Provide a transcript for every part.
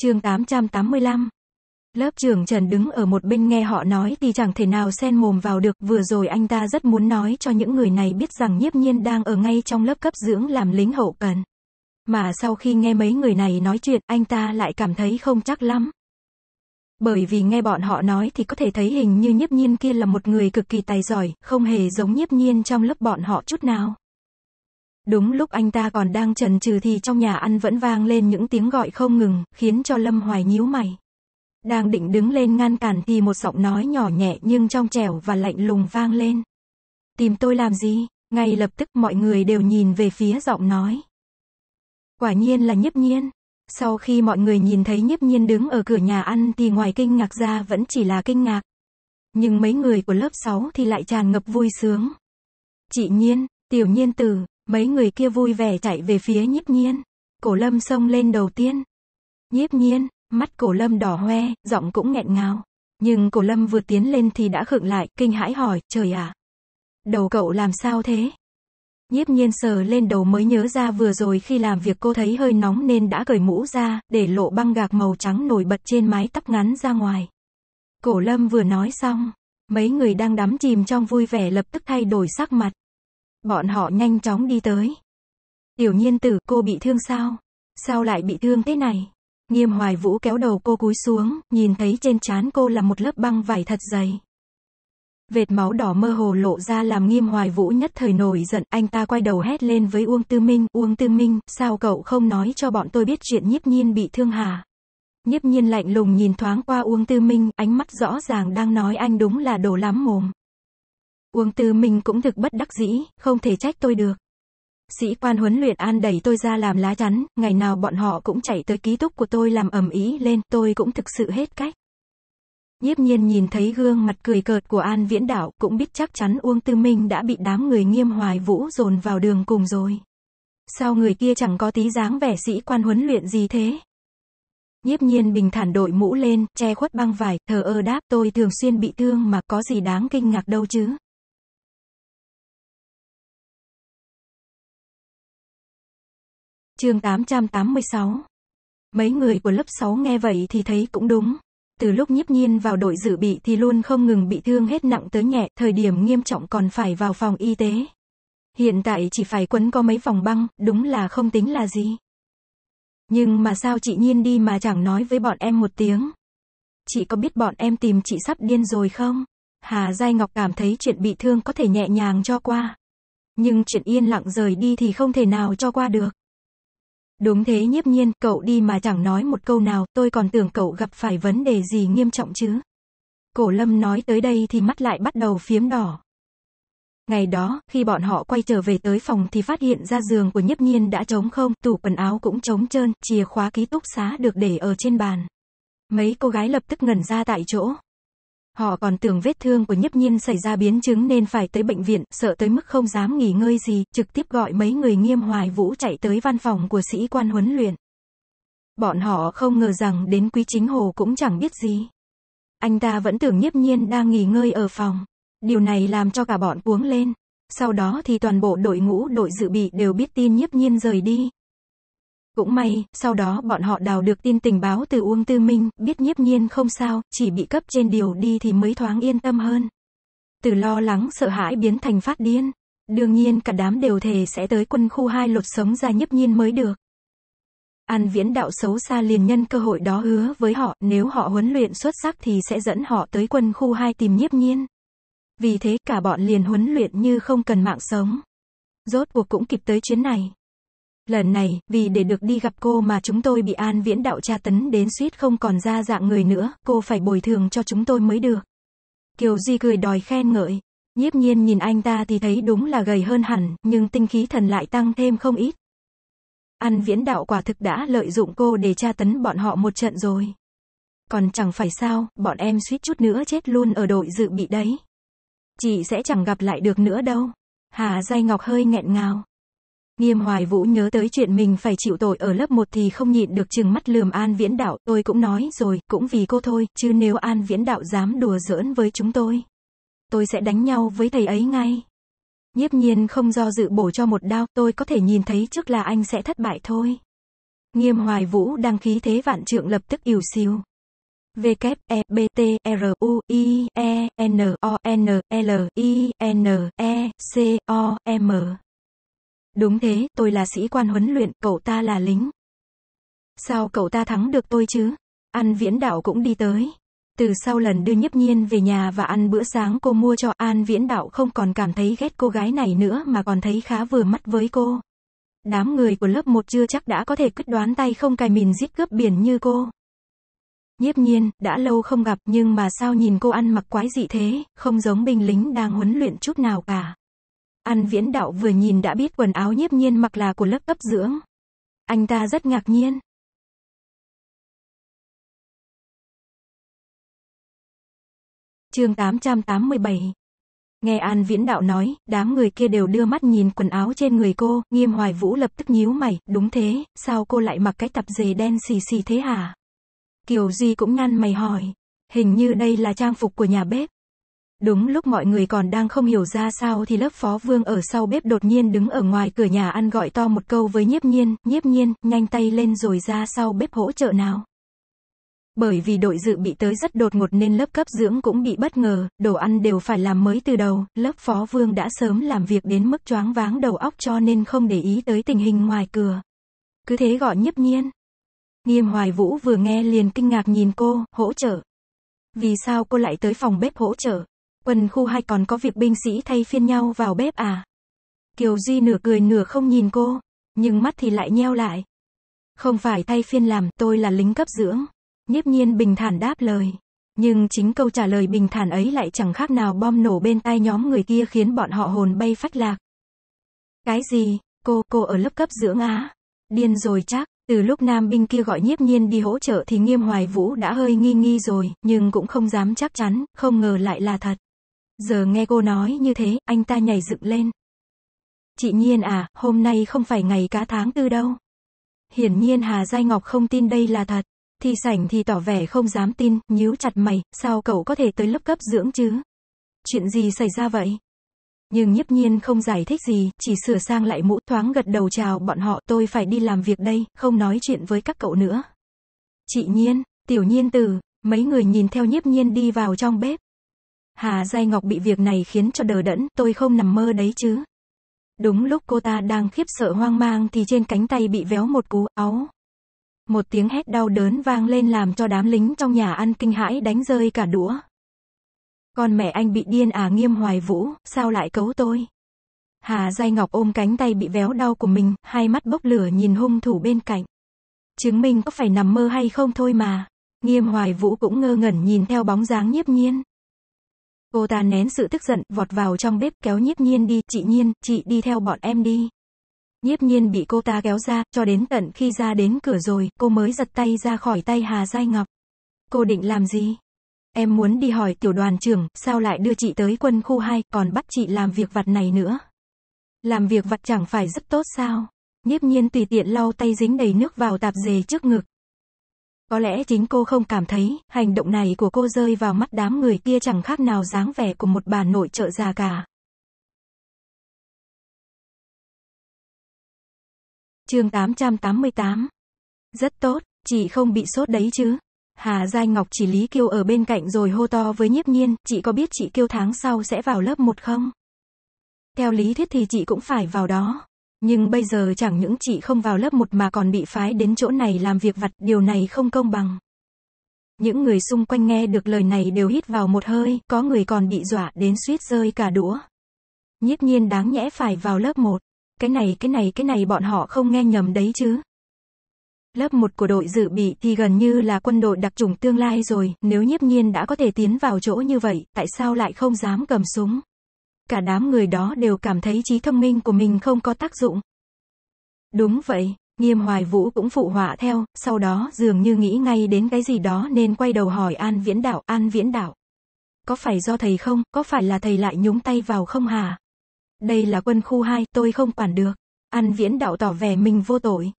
chương 885. Lớp trưởng Trần đứng ở một bên nghe họ nói thì chẳng thể nào xen mồm vào được, vừa rồi anh ta rất muốn nói cho những người này biết rằng nhiếp nhiên đang ở ngay trong lớp cấp dưỡng làm lính hậu cần. Mà sau khi nghe mấy người này nói chuyện, anh ta lại cảm thấy không chắc lắm. Bởi vì nghe bọn họ nói thì có thể thấy hình như nhiếp nhiên kia là một người cực kỳ tài giỏi, không hề giống nhiếp nhiên trong lớp bọn họ chút nào. Đúng lúc anh ta còn đang trần trừ thì trong nhà ăn vẫn vang lên những tiếng gọi không ngừng, khiến cho Lâm Hoài nhíu mày. Đang định đứng lên ngăn cản thì một giọng nói nhỏ nhẹ nhưng trong trẻo và lạnh lùng vang lên. Tìm tôi làm gì? Ngay lập tức mọi người đều nhìn về phía giọng nói. Quả nhiên là nhiếp nhiên. Sau khi mọi người nhìn thấy nhiếp nhiên đứng ở cửa nhà ăn thì ngoài kinh ngạc ra vẫn chỉ là kinh ngạc. Nhưng mấy người của lớp 6 thì lại tràn ngập vui sướng. Chị Nhiên, Tiểu Nhiên Tử, Mấy người kia vui vẻ chạy về phía nhiếp nhiên. Cổ lâm xông lên đầu tiên. Nhiếp nhiên, mắt cổ lâm đỏ hoe, giọng cũng nghẹn ngào. Nhưng cổ lâm vừa tiến lên thì đã khựng lại, kinh hãi hỏi, trời ạ. đầu cậu làm sao thế? Nhiếp nhiên sờ lên đầu mới nhớ ra vừa rồi khi làm việc cô thấy hơi nóng nên đã cởi mũ ra, để lộ băng gạc màu trắng nổi bật trên mái tóc ngắn ra ngoài. Cổ lâm vừa nói xong, mấy người đang đắm chìm trong vui vẻ lập tức thay đổi sắc mặt. Bọn họ nhanh chóng đi tới. Tiểu nhiên tử, cô bị thương sao? Sao lại bị thương thế này? Nghiêm hoài vũ kéo đầu cô cúi xuống, nhìn thấy trên trán cô là một lớp băng vải thật dày. Vệt máu đỏ mơ hồ lộ ra làm nghiêm hoài vũ nhất thời nổi giận, anh ta quay đầu hét lên với Uông Tư Minh, Uông Tư Minh, sao cậu không nói cho bọn tôi biết chuyện nhiếp nhiên bị thương hả? Nhiếp nhiên lạnh lùng nhìn thoáng qua Uông Tư Minh, ánh mắt rõ ràng đang nói anh đúng là đồ lắm mồm. Uông Tư Minh cũng thực bất đắc dĩ, không thể trách tôi được. Sĩ quan huấn luyện an đẩy tôi ra làm lá chắn, ngày nào bọn họ cũng chạy tới ký túc của tôi làm ầm ý lên, tôi cũng thực sự hết cách. Nhiếp nhiên nhìn thấy gương mặt cười cợt của An Viễn Đạo, cũng biết chắc chắn Uông Tư Minh đã bị đám người nghiêm hoài vũ dồn vào đường cùng rồi. Sao người kia chẳng có tí dáng vẻ sĩ quan huấn luyện gì thế? Nhiếp nhiên bình thản đội mũ lên, che khuất băng vải, thờ ơ đáp tôi thường xuyên bị thương mà có gì đáng kinh ngạc đâu chứ. chương 886. Mấy người của lớp 6 nghe vậy thì thấy cũng đúng. Từ lúc nhiếp nhiên vào đội dự bị thì luôn không ngừng bị thương hết nặng tới nhẹ, thời điểm nghiêm trọng còn phải vào phòng y tế. Hiện tại chỉ phải quấn có mấy vòng băng, đúng là không tính là gì. Nhưng mà sao chị Nhiên đi mà chẳng nói với bọn em một tiếng. Chị có biết bọn em tìm chị sắp điên rồi không? Hà Giai Ngọc cảm thấy chuyện bị thương có thể nhẹ nhàng cho qua. Nhưng chuyện yên lặng rời đi thì không thể nào cho qua được. Đúng thế nhiếp nhiên, cậu đi mà chẳng nói một câu nào, tôi còn tưởng cậu gặp phải vấn đề gì nghiêm trọng chứ. Cổ lâm nói tới đây thì mắt lại bắt đầu phiếm đỏ. Ngày đó, khi bọn họ quay trở về tới phòng thì phát hiện ra giường của nhiếp nhiên đã trống không, tủ quần áo cũng trống trơn, chìa khóa ký túc xá được để ở trên bàn. Mấy cô gái lập tức ngẩn ra tại chỗ. Họ còn tưởng vết thương của nhiếp nhiên xảy ra biến chứng nên phải tới bệnh viện, sợ tới mức không dám nghỉ ngơi gì, trực tiếp gọi mấy người nghiêm hoài vũ chạy tới văn phòng của sĩ quan huấn luyện. Bọn họ không ngờ rằng đến quý chính hồ cũng chẳng biết gì. Anh ta vẫn tưởng nhiếp nhiên đang nghỉ ngơi ở phòng. Điều này làm cho cả bọn cuống lên. Sau đó thì toàn bộ đội ngũ đội dự bị đều biết tin nhiếp nhiên rời đi, cũng may, sau đó bọn họ đào được tin tình báo từ Uông Tư Minh, biết nhiếp nhiên không sao, chỉ bị cấp trên điều đi thì mới thoáng yên tâm hơn. Từ lo lắng sợ hãi biến thành phát điên. Đương nhiên cả đám đều thề sẽ tới quân khu hai lột sống ra nhiếp nhiên mới được. An viễn đạo xấu xa liền nhân cơ hội đó hứa với họ, nếu họ huấn luyện xuất sắc thì sẽ dẫn họ tới quân khu 2 tìm nhiếp nhiên. Vì thế cả bọn liền huấn luyện như không cần mạng sống. Rốt cuộc cũng kịp tới chuyến này. Lần này, vì để được đi gặp cô mà chúng tôi bị An Viễn Đạo tra tấn đến suýt không còn ra dạng người nữa, cô phải bồi thường cho chúng tôi mới được. Kiều Di cười đòi khen ngợi. Nhiếp nhiên nhìn anh ta thì thấy đúng là gầy hơn hẳn, nhưng tinh khí thần lại tăng thêm không ít. An Viễn Đạo quả thực đã lợi dụng cô để tra tấn bọn họ một trận rồi. Còn chẳng phải sao, bọn em suýt chút nữa chết luôn ở đội dự bị đấy. Chị sẽ chẳng gặp lại được nữa đâu. Hà Giai Ngọc hơi nghẹn ngào. Nghiêm Hoài Vũ nhớ tới chuyện mình phải chịu tội ở lớp 1 thì không nhịn được chừng mắt lườm An Viễn Đạo, tôi cũng nói rồi, cũng vì cô thôi, chứ nếu An Viễn Đạo dám đùa giỡn với chúng tôi, tôi sẽ đánh nhau với thầy ấy ngay. Nhiếp nhiên không do dự bổ cho một đao, tôi có thể nhìn thấy trước là anh sẽ thất bại thôi. Nghiêm Hoài Vũ đang khí thế vạn trượng lập tức ỉu siêu. V K E B T R U I E N O N L I N E C O M Đúng thế, tôi là sĩ quan huấn luyện, cậu ta là lính. Sao cậu ta thắng được tôi chứ? An viễn đạo cũng đi tới. Từ sau lần đưa nhiếp nhiên về nhà và ăn bữa sáng cô mua cho An Viễn Đạo không còn cảm thấy ghét cô gái này nữa mà còn thấy khá vừa mắt với cô. Đám người của lớp 1 chưa chắc đã có thể quyết đoán tay không cài mìn giết cướp biển như cô. Nhiếp nhiên, đã lâu không gặp nhưng mà sao nhìn cô ăn mặc quái dị thế, không giống binh lính đang huấn luyện chút nào cả. An viễn đạo vừa nhìn đã biết quần áo nhiếp nhiên mặc là của lớp cấp dưỡng. Anh ta rất ngạc nhiên. chương 887 Nghe An Viễn Đạo nói, đám người kia đều đưa mắt nhìn quần áo trên người cô, nghiêm hoài vũ lập tức nhíu mày, đúng thế, sao cô lại mặc cái tập dề đen xì xì thế hả? Kiều Duy cũng ngăn mày hỏi, hình như đây là trang phục của nhà bếp. Đúng lúc mọi người còn đang không hiểu ra sao thì lớp phó vương ở sau bếp đột nhiên đứng ở ngoài cửa nhà ăn gọi to một câu với nhiếp nhiên, nhiếp nhiên, nhanh tay lên rồi ra sau bếp hỗ trợ nào. Bởi vì đội dự bị tới rất đột ngột nên lớp cấp dưỡng cũng bị bất ngờ, đồ ăn đều phải làm mới từ đầu, lớp phó vương đã sớm làm việc đến mức choáng váng đầu óc cho nên không để ý tới tình hình ngoài cửa. Cứ thế gọi nhiếp nhiên. Nghiêm Hoài Vũ vừa nghe liền kinh ngạc nhìn cô, hỗ trợ. Vì sao cô lại tới phòng bếp hỗ trợ? Quần khu hay còn có việc binh sĩ thay phiên nhau vào bếp à? Kiều Di nửa cười nửa không nhìn cô, nhưng mắt thì lại nheo lại. Không phải thay phiên làm, tôi là lính cấp dưỡng. Nhiếp nhiên bình thản đáp lời. Nhưng chính câu trả lời bình thản ấy lại chẳng khác nào bom nổ bên tai nhóm người kia khiến bọn họ hồn bay phách lạc. Cái gì, cô, cô ở lớp cấp dưỡng á? Điên rồi chắc, từ lúc nam binh kia gọi nhiếp nhiên đi hỗ trợ thì nghiêm hoài vũ đã hơi nghi nghi rồi, nhưng cũng không dám chắc chắn, không ngờ lại là thật. Giờ nghe cô nói như thế, anh ta nhảy dựng lên. Chị Nhiên à, hôm nay không phải ngày cá tháng tư đâu. Hiển nhiên Hà Giai Ngọc không tin đây là thật. Thì sảnh thì tỏ vẻ không dám tin, nhíu chặt mày, sao cậu có thể tới lớp cấp dưỡng chứ? Chuyện gì xảy ra vậy? Nhưng nhiếp nhiên không giải thích gì, chỉ sửa sang lại mũ thoáng gật đầu chào bọn họ tôi phải đi làm việc đây, không nói chuyện với các cậu nữa. Chị Nhiên, tiểu nhiên tử, mấy người nhìn theo nhiếp nhiên đi vào trong bếp. Hà Giai Ngọc bị việc này khiến cho đờ đẫn, tôi không nằm mơ đấy chứ. Đúng lúc cô ta đang khiếp sợ hoang mang thì trên cánh tay bị véo một cú, áo, Một tiếng hét đau đớn vang lên làm cho đám lính trong nhà ăn kinh hãi đánh rơi cả đũa. Con mẹ anh bị điên à nghiêm hoài vũ, sao lại cấu tôi? Hà Giai Ngọc ôm cánh tay bị véo đau của mình, hai mắt bốc lửa nhìn hung thủ bên cạnh. Chứng minh có phải nằm mơ hay không thôi mà. Nghiêm hoài vũ cũng ngơ ngẩn nhìn theo bóng dáng nhiếp nhiên. Cô ta nén sự tức giận, vọt vào trong bếp kéo nhiếp nhiên đi, chị nhiên, chị đi theo bọn em đi. Nhiếp nhiên bị cô ta kéo ra, cho đến tận khi ra đến cửa rồi, cô mới giật tay ra khỏi tay Hà Giai Ngọc. Cô định làm gì? Em muốn đi hỏi tiểu đoàn trưởng, sao lại đưa chị tới quân khu 2, còn bắt chị làm việc vặt này nữa. Làm việc vặt chẳng phải rất tốt sao? Nhiếp nhiên tùy tiện lau tay dính đầy nước vào tạp dề trước ngực. Có lẽ chính cô không cảm thấy, hành động này của cô rơi vào mắt đám người kia chẳng khác nào dáng vẻ của một bà nội trợ già cả. chương 888 Rất tốt, chị không bị sốt đấy chứ. Hà Giai Ngọc chỉ Lý kêu ở bên cạnh rồi hô to với nhiếp nhiên, chị có biết chị kêu tháng sau sẽ vào lớp 1 không? Theo lý thuyết thì chị cũng phải vào đó. Nhưng bây giờ chẳng những chị không vào lớp 1 mà còn bị phái đến chỗ này làm việc vặt, điều này không công bằng. Những người xung quanh nghe được lời này đều hít vào một hơi, có người còn bị dọa đến suýt rơi cả đũa. Nhiếp nhiên đáng nhẽ phải vào lớp 1. Cái này cái này cái này bọn họ không nghe nhầm đấy chứ. Lớp 1 của đội dự bị thì gần như là quân đội đặc chủng tương lai rồi, nếu nhiếp nhiên đã có thể tiến vào chỗ như vậy, tại sao lại không dám cầm súng? cả đám người đó đều cảm thấy trí thông minh của mình không có tác dụng. Đúng vậy, nghiêm hoài vũ cũng phụ họa theo, sau đó dường như nghĩ ngay đến cái gì đó nên quay đầu hỏi An Viễn Đạo, An Viễn Đạo. Có phải do thầy không, có phải là thầy lại nhúng tay vào không hà Đây là quân khu 2, tôi không quản được. An Viễn Đạo tỏ vẻ mình vô tội.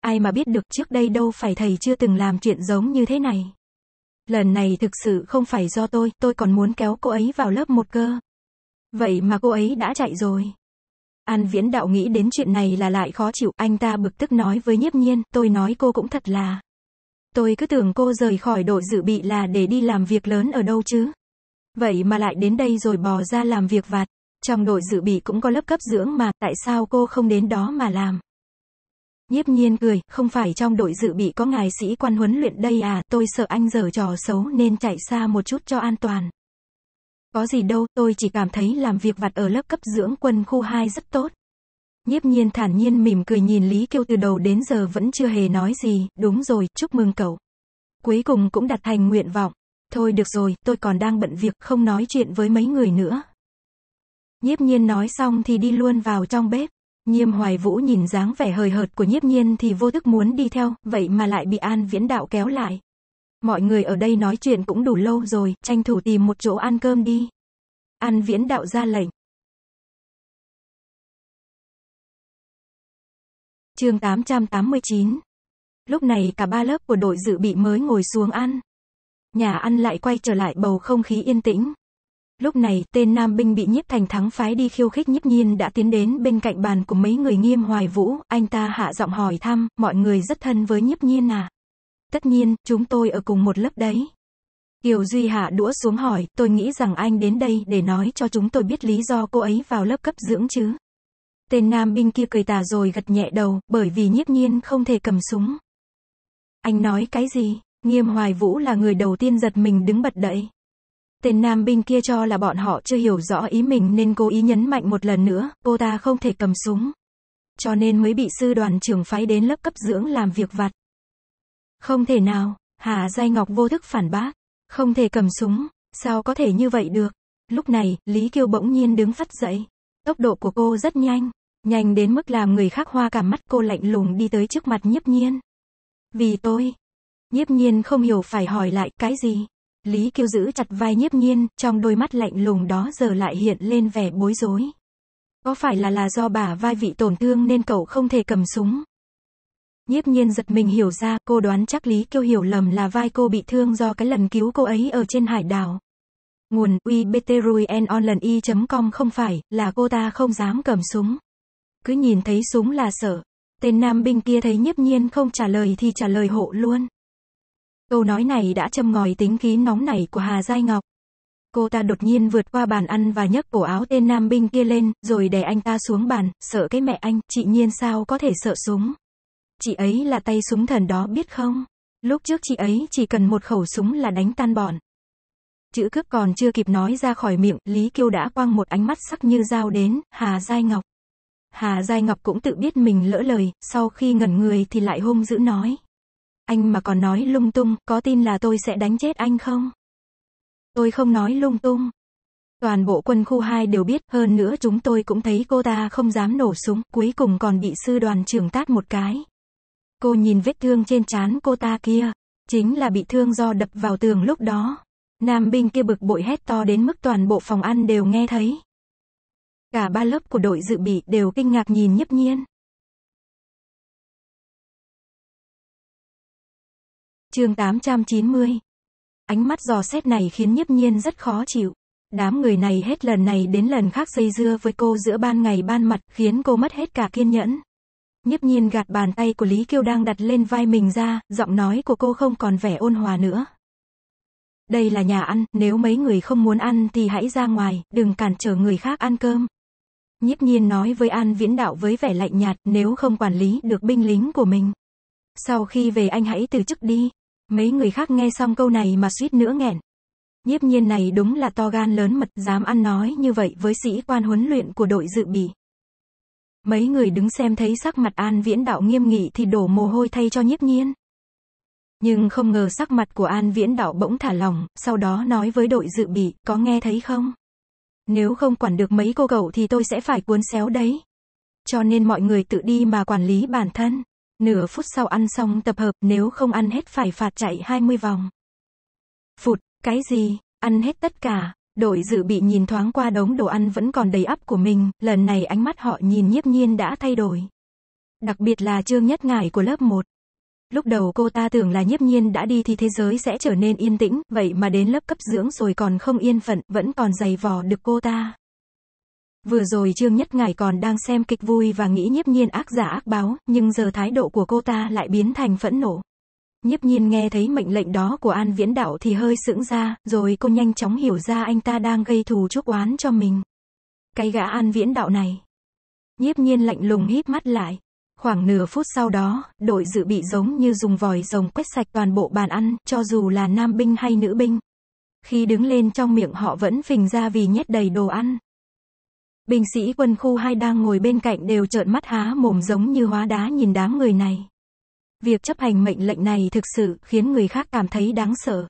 Ai mà biết được trước đây đâu phải thầy chưa từng làm chuyện giống như thế này. Lần này thực sự không phải do tôi, tôi còn muốn kéo cô ấy vào lớp một cơ. Vậy mà cô ấy đã chạy rồi. An viễn đạo nghĩ đến chuyện này là lại khó chịu, anh ta bực tức nói với nhiếp nhiên, tôi nói cô cũng thật là. Tôi cứ tưởng cô rời khỏi đội dự bị là để đi làm việc lớn ở đâu chứ. Vậy mà lại đến đây rồi bò ra làm việc vặt. Trong đội dự bị cũng có lớp cấp dưỡng mà, tại sao cô không đến đó mà làm? Nhiếp nhiên cười, không phải trong đội dự bị có ngài sĩ quan huấn luyện đây à, tôi sợ anh giở trò xấu nên chạy xa một chút cho an toàn. Có gì đâu, tôi chỉ cảm thấy làm việc vặt ở lớp cấp dưỡng quân khu 2 rất tốt. Nhiếp nhiên thản nhiên mỉm cười nhìn Lý Kiêu từ đầu đến giờ vẫn chưa hề nói gì, đúng rồi, chúc mừng cậu. Cuối cùng cũng đặt thành nguyện vọng. Thôi được rồi, tôi còn đang bận việc, không nói chuyện với mấy người nữa. Nhiếp nhiên nói xong thì đi luôn vào trong bếp. Nhiêm hoài vũ nhìn dáng vẻ hời hợt của nhiếp nhiên thì vô thức muốn đi theo, vậy mà lại bị an viễn đạo kéo lại. Mọi người ở đây nói chuyện cũng đủ lâu rồi, tranh thủ tìm một chỗ ăn cơm đi. An viễn đạo ra lệnh. chương 889 Lúc này cả ba lớp của đội dự bị mới ngồi xuống ăn. Nhà ăn lại quay trở lại bầu không khí yên tĩnh. Lúc này, tên nam binh bị nhiếp thành thắng phái đi khiêu khích nhiếp nhiên đã tiến đến bên cạnh bàn của mấy người nghiêm hoài vũ, anh ta hạ giọng hỏi thăm, mọi người rất thân với nhiếp nhiên à tất nhiên, chúng tôi ở cùng một lớp đấy. Kiều Duy hạ đũa xuống hỏi, tôi nghĩ rằng anh đến đây để nói cho chúng tôi biết lý do cô ấy vào lớp cấp dưỡng chứ. Tên nam binh kia cười tà rồi gật nhẹ đầu, bởi vì nhiếp nhiên không thể cầm súng. Anh nói cái gì? Nghiêm Hoài Vũ là người đầu tiên giật mình đứng bật đậy. Tên nam binh kia cho là bọn họ chưa hiểu rõ ý mình nên cố ý nhấn mạnh một lần nữa, cô ta không thể cầm súng. Cho nên mới bị sư đoàn trưởng phái đến lớp cấp dưỡng làm việc vặt. Không thể nào, Hà Giai Ngọc vô thức phản bác. Không thể cầm súng, sao có thể như vậy được. Lúc này, Lý Kiêu bỗng nhiên đứng phát dậy. Tốc độ của cô rất nhanh, nhanh đến mức làm người khác hoa cả mắt cô lạnh lùng đi tới trước mặt nhiếp nhiên. Vì tôi. Nhiếp nhiên không hiểu phải hỏi lại cái gì. Lý Kiêu giữ chặt vai nhiếp nhiên, trong đôi mắt lạnh lùng đó giờ lại hiện lên vẻ bối rối. Có phải là là do bà vai vị tổn thương nên cậu không thể cầm súng? Nhiếp nhiên giật mình hiểu ra, cô đoán chắc Lý Kiêu hiểu lầm là vai cô bị thương do cái lần cứu cô ấy ở trên hải đảo. Nguồn ubtruyenonline.com không phải, là cô ta không dám cầm súng. Cứ nhìn thấy súng là sợ. Tên nam binh kia thấy nhiếp nhiên không trả lời thì trả lời hộ luôn. Câu nói này đã châm ngòi tính khí nóng nảy của Hà Giai Ngọc. Cô ta đột nhiên vượt qua bàn ăn và nhấc cổ áo tên nam binh kia lên, rồi để anh ta xuống bàn, sợ cái mẹ anh, chị nhiên sao có thể sợ súng. Chị ấy là tay súng thần đó biết không? Lúc trước chị ấy chỉ cần một khẩu súng là đánh tan bọn. Chữ cướp còn chưa kịp nói ra khỏi miệng, Lý Kiêu đã quăng một ánh mắt sắc như dao đến, Hà Giai Ngọc. Hà Giai Ngọc cũng tự biết mình lỡ lời, sau khi ngẩn người thì lại hung dữ nói. Anh mà còn nói lung tung, có tin là tôi sẽ đánh chết anh không? Tôi không nói lung tung. Toàn bộ quân khu 2 đều biết, hơn nữa chúng tôi cũng thấy cô ta không dám nổ súng, cuối cùng còn bị sư đoàn trưởng tát một cái. Cô nhìn vết thương trên trán cô ta kia, chính là bị thương do đập vào tường lúc đó. Nam binh kia bực bội hét to đến mức toàn bộ phòng ăn đều nghe thấy. Cả ba lớp của đội dự bị đều kinh ngạc nhìn nhấp nhiên. chương 890 Ánh mắt giò xét này khiến nhiếp nhiên rất khó chịu. Đám người này hết lần này đến lần khác dây dưa với cô giữa ban ngày ban mặt khiến cô mất hết cả kiên nhẫn. Nhiếp nhiên gạt bàn tay của Lý Kiêu đang đặt lên vai mình ra, giọng nói của cô không còn vẻ ôn hòa nữa. Đây là nhà ăn, nếu mấy người không muốn ăn thì hãy ra ngoài, đừng cản trở người khác ăn cơm. Nhiếp nhiên nói với An Viễn Đạo với vẻ lạnh nhạt, nếu không quản lý được binh lính của mình. Sau khi về anh hãy từ chức đi. Mấy người khác nghe xong câu này mà suýt nữa nghẹn. Nhiếp nhiên này đúng là to gan lớn mật, dám ăn nói như vậy với sĩ quan huấn luyện của đội dự bị. Mấy người đứng xem thấy sắc mặt An Viễn Đạo nghiêm nghị thì đổ mồ hôi thay cho nhiếp nhiên. Nhưng không ngờ sắc mặt của An Viễn Đạo bỗng thả lỏng, sau đó nói với đội dự bị, có nghe thấy không? Nếu không quản được mấy cô cậu thì tôi sẽ phải cuốn xéo đấy. Cho nên mọi người tự đi mà quản lý bản thân. Nửa phút sau ăn xong tập hợp, nếu không ăn hết phải phạt chạy 20 vòng. Phụt, cái gì, ăn hết tất cả, Đội dự bị nhìn thoáng qua đống đồ ăn vẫn còn đầy ắp của mình, lần này ánh mắt họ nhìn nhiếp nhiên đã thay đổi. Đặc biệt là Trương Nhất Ngải của lớp 1. Lúc đầu cô ta tưởng là nhiếp nhiên đã đi thì thế giới sẽ trở nên yên tĩnh, vậy mà đến lớp cấp dưỡng rồi còn không yên phận, vẫn còn dày vò được cô ta. Vừa rồi Trương Nhất Ngải còn đang xem kịch vui và nghĩ nhiếp nhiên ác giả ác báo, nhưng giờ thái độ của cô ta lại biến thành phẫn nộ. Nhiếp nhiên nghe thấy mệnh lệnh đó của An Viễn Đạo thì hơi sững ra, rồi cô nhanh chóng hiểu ra anh ta đang gây thù chuốc oán cho mình. Cái gã An Viễn Đạo này. Nhiếp nhiên lạnh lùng hít mắt lại. Khoảng nửa phút sau đó, đội dự bị giống như dùng vòi rồng quét sạch toàn bộ bàn ăn, cho dù là nam binh hay nữ binh. Khi đứng lên trong miệng họ vẫn phình ra vì nhét đầy đồ ăn. Binh sĩ quân khu 2 đang ngồi bên cạnh đều trợn mắt há mồm giống như hóa đá nhìn đám người này. Việc chấp hành mệnh lệnh này thực sự khiến người khác cảm thấy đáng sợ.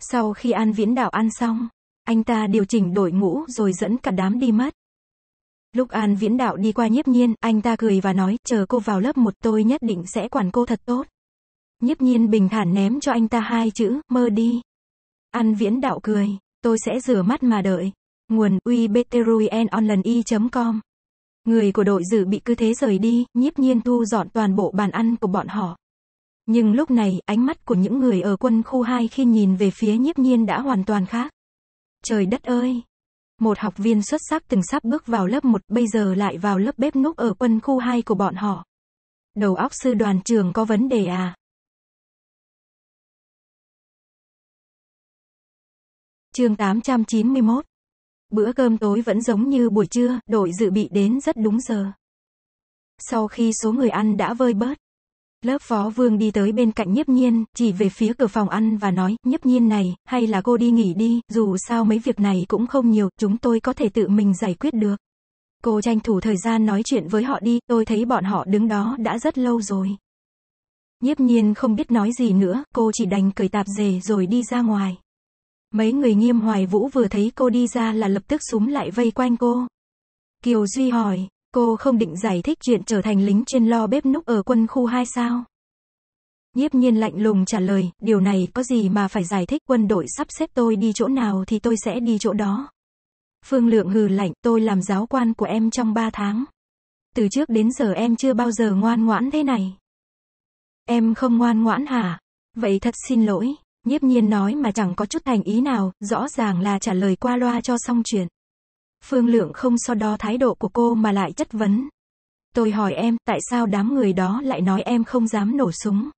Sau khi An Viễn đạo ăn xong, anh ta điều chỉnh đội ngũ rồi dẫn cả đám đi mất. Lúc An Viễn Đạo đi qua Nhiếp Nhiên, anh ta cười và nói, chờ cô vào lớp một tôi nhất định sẽ quản cô thật tốt. Nhiếp Nhiên bình thản ném cho anh ta hai chữ, mơ đi. An Viễn Đạo cười, tôi sẽ rửa mắt mà đợi. Nguồn ubtruyenonliney.com Người của đội dự bị cứ thế rời đi, nhiếp nhiên thu dọn toàn bộ bàn ăn của bọn họ. Nhưng lúc này, ánh mắt của những người ở quân khu 2 khi nhìn về phía nhiếp nhiên đã hoàn toàn khác. Trời đất ơi! Một học viên xuất sắc từng sắp bước vào lớp 1, bây giờ lại vào lớp bếp núc ở quân khu 2 của bọn họ. Đầu óc sư đoàn trường có vấn đề à? Chương 891 Bữa cơm tối vẫn giống như buổi trưa, đội dự bị đến rất đúng giờ. Sau khi số người ăn đã vơi bớt, lớp phó vương đi tới bên cạnh nhiếp nhiên, chỉ về phía cửa phòng ăn và nói, nhiếp nhiên này, hay là cô đi nghỉ đi, dù sao mấy việc này cũng không nhiều, chúng tôi có thể tự mình giải quyết được. Cô tranh thủ thời gian nói chuyện với họ đi, tôi thấy bọn họ đứng đó đã rất lâu rồi. Nhiếp nhiên không biết nói gì nữa, cô chỉ đành cởi tạp dề rồi đi ra ngoài. Mấy người nghiêm hoài vũ vừa thấy cô đi ra là lập tức súng lại vây quanh cô. Kiều Duy hỏi, cô không định giải thích chuyện trở thành lính trên lo bếp núc ở quân khu 2 sao? Nhiếp nhiên lạnh lùng trả lời, điều này có gì mà phải giải thích quân đội sắp xếp tôi đi chỗ nào thì tôi sẽ đi chỗ đó. Phương Lượng hừ lạnh, tôi làm giáo quan của em trong 3 tháng. Từ trước đến giờ em chưa bao giờ ngoan ngoãn thế này. Em không ngoan ngoãn hả? Vậy thật xin lỗi. Nhiếp nhiên nói mà chẳng có chút thành ý nào, rõ ràng là trả lời qua loa cho xong chuyện. Phương Lượng không so đo thái độ của cô mà lại chất vấn. Tôi hỏi em, tại sao đám người đó lại nói em không dám nổ súng?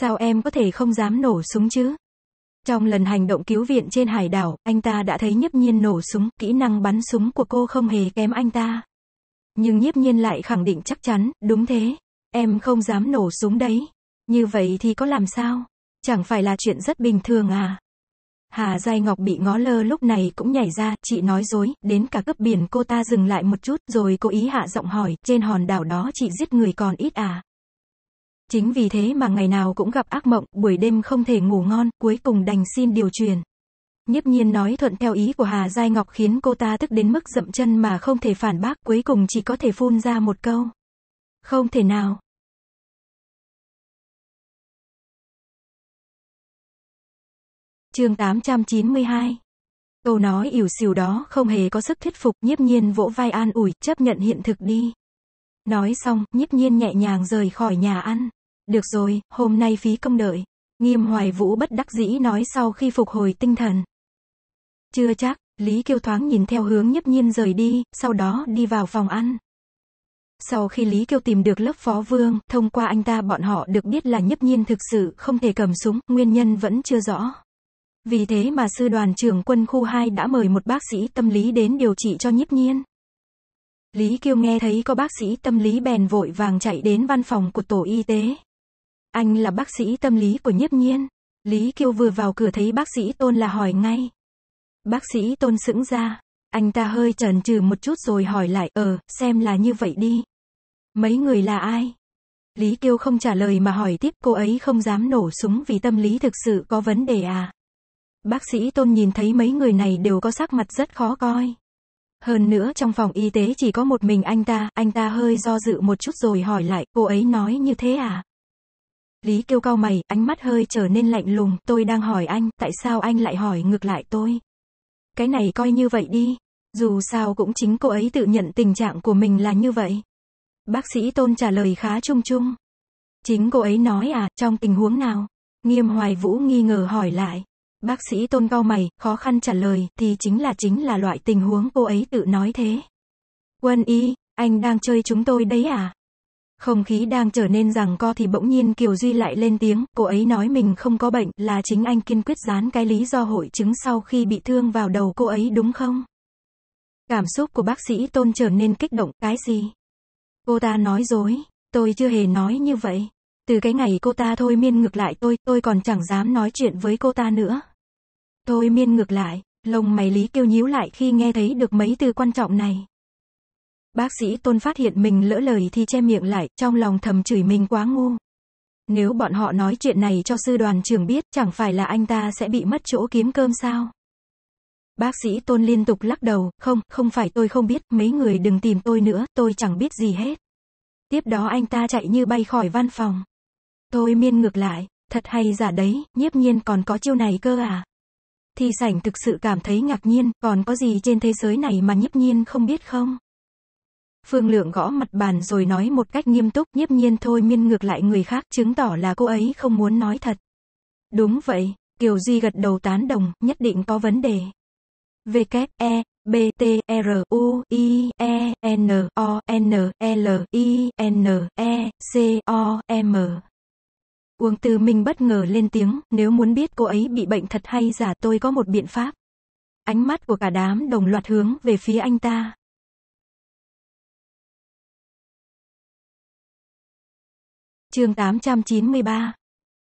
Sao em có thể không dám nổ súng chứ? Trong lần hành động cứu viện trên hải đảo, anh ta đã thấy nhiếp nhiên nổ súng, kỹ năng bắn súng của cô không hề kém anh ta. Nhưng nhiếp nhiên lại khẳng định chắc chắn, đúng thế. Em không dám nổ súng đấy. Như vậy thì có làm sao? Chẳng phải là chuyện rất bình thường à? Hà Giai Ngọc bị ngó lơ lúc này cũng nhảy ra, chị nói dối, đến cả cướp biển cô ta dừng lại một chút rồi cố ý hạ giọng hỏi, trên hòn đảo đó chị giết người còn ít à? Chính vì thế mà ngày nào cũng gặp ác mộng, buổi đêm không thể ngủ ngon, cuối cùng đành xin điều truyền. Nhiếp nhiên nói thuận theo ý của Hà Giai Ngọc khiến cô ta tức đến mức dậm chân mà không thể phản bác, cuối cùng chỉ có thể phun ra một câu. Không thể nào, chương 892. Câu nói ỉu xìu đó không hề có sức thuyết phục, nhiếp nhiên vỗ vai an ủi, chấp nhận hiện thực đi. Nói xong, nhiếp nhiên nhẹ nhàng rời khỏi nhà ăn. Được rồi, hôm nay phí công đợi. Nghiêm hoài vũ bất đắc dĩ nói sau khi phục hồi tinh thần. Chưa chắc, Lý Kiêu thoáng nhìn theo hướng nhiếp nhiên rời đi, sau đó đi vào phòng ăn. Sau khi Lý Kiêu tìm được lớp phó vương, thông qua anh ta bọn họ được biết là nhiếp nhiên thực sự không thể cầm súng, nguyên nhân vẫn chưa rõ. Vì thế mà sư đoàn trưởng quân khu 2 đã mời một bác sĩ tâm lý đến điều trị cho nhiếp nhiên. Lý Kiêu nghe thấy có bác sĩ tâm lý bèn vội vàng chạy đến văn phòng của tổ y tế. Anh là bác sĩ tâm lý của nhiếp nhiên. Lý Kiêu vừa vào cửa thấy bác sĩ Tôn là hỏi ngay. Bác sĩ Tôn sững ra, anh ta hơi chần chừ một chút rồi hỏi lại, ờ, xem là như vậy đi. Mấy người là ai? Lý Kiêu không trả lời mà hỏi tiếp cô ấy không dám nổ súng vì tâm lý thực sự có vấn đề à? Bác sĩ Tôn nhìn thấy mấy người này đều có sắc mặt rất khó coi. Hơn nữa trong phòng y tế chỉ có một mình anh ta, anh ta hơi do dự một chút rồi hỏi lại, cô ấy nói như thế à? Lý kêu cao mày, ánh mắt hơi trở nên lạnh lùng, tôi đang hỏi anh, tại sao anh lại hỏi ngược lại tôi? Cái này coi như vậy đi. Dù sao cũng chính cô ấy tự nhận tình trạng của mình là như vậy. Bác sĩ Tôn trả lời khá chung chung. Chính cô ấy nói à, trong tình huống nào? Nghiêm Hoài Vũ nghi ngờ hỏi lại. Bác sĩ Tôn cao mày, khó khăn trả lời, thì chính là chính là loại tình huống cô ấy tự nói thế. Quân y, anh đang chơi chúng tôi đấy à? Không khí đang trở nên rằng co thì bỗng nhiên Kiều Duy lại lên tiếng, cô ấy nói mình không có bệnh, là chính anh kiên quyết dán cái lý do hội chứng sau khi bị thương vào đầu cô ấy đúng không? Cảm xúc của bác sĩ Tôn trở nên kích động, cái gì? Cô ta nói dối, tôi chưa hề nói như vậy. Từ cái ngày cô ta thôi miên ngược lại tôi, tôi còn chẳng dám nói chuyện với cô ta nữa thôi miên ngược lại, lông mày Lý Kiêu nhíu lại khi nghe thấy được mấy từ quan trọng này. Bác sĩ Tôn phát hiện mình lỡ lời thì che miệng lại, trong lòng thầm chửi mình quá ngu. Nếu bọn họ nói chuyện này cho sư đoàn trưởng biết, chẳng phải là anh ta sẽ bị mất chỗ kiếm cơm sao? Bác sĩ Tôn liên tục lắc đầu, không, không phải tôi không biết, mấy người đừng tìm tôi nữa, tôi chẳng biết gì hết. Tiếp đó anh ta chạy như bay khỏi văn phòng. Tôi miên ngược lại, thật hay giả đấy, nhiếp nhiên còn có chiêu này cơ à? thì sảnh thực sự cảm thấy ngạc nhiên, còn có gì trên thế giới này mà nhiếp nhiên không biết không? Phương Lượng gõ mặt bàn rồi nói một cách nghiêm túc, nhiếp nhiên thôi miên ngược lại người khác, chứng tỏ là cô ấy không muốn nói thật. Đúng vậy, Kiều Duy gật đầu tán đồng, nhất định có vấn đề. V K E B T R U I E N O N L I N E C O M Uông Tư Minh bất ngờ lên tiếng, nếu muốn biết cô ấy bị bệnh thật hay giả tôi có một biện pháp. Ánh mắt của cả đám đồng loạt hướng về phía anh ta. chương 893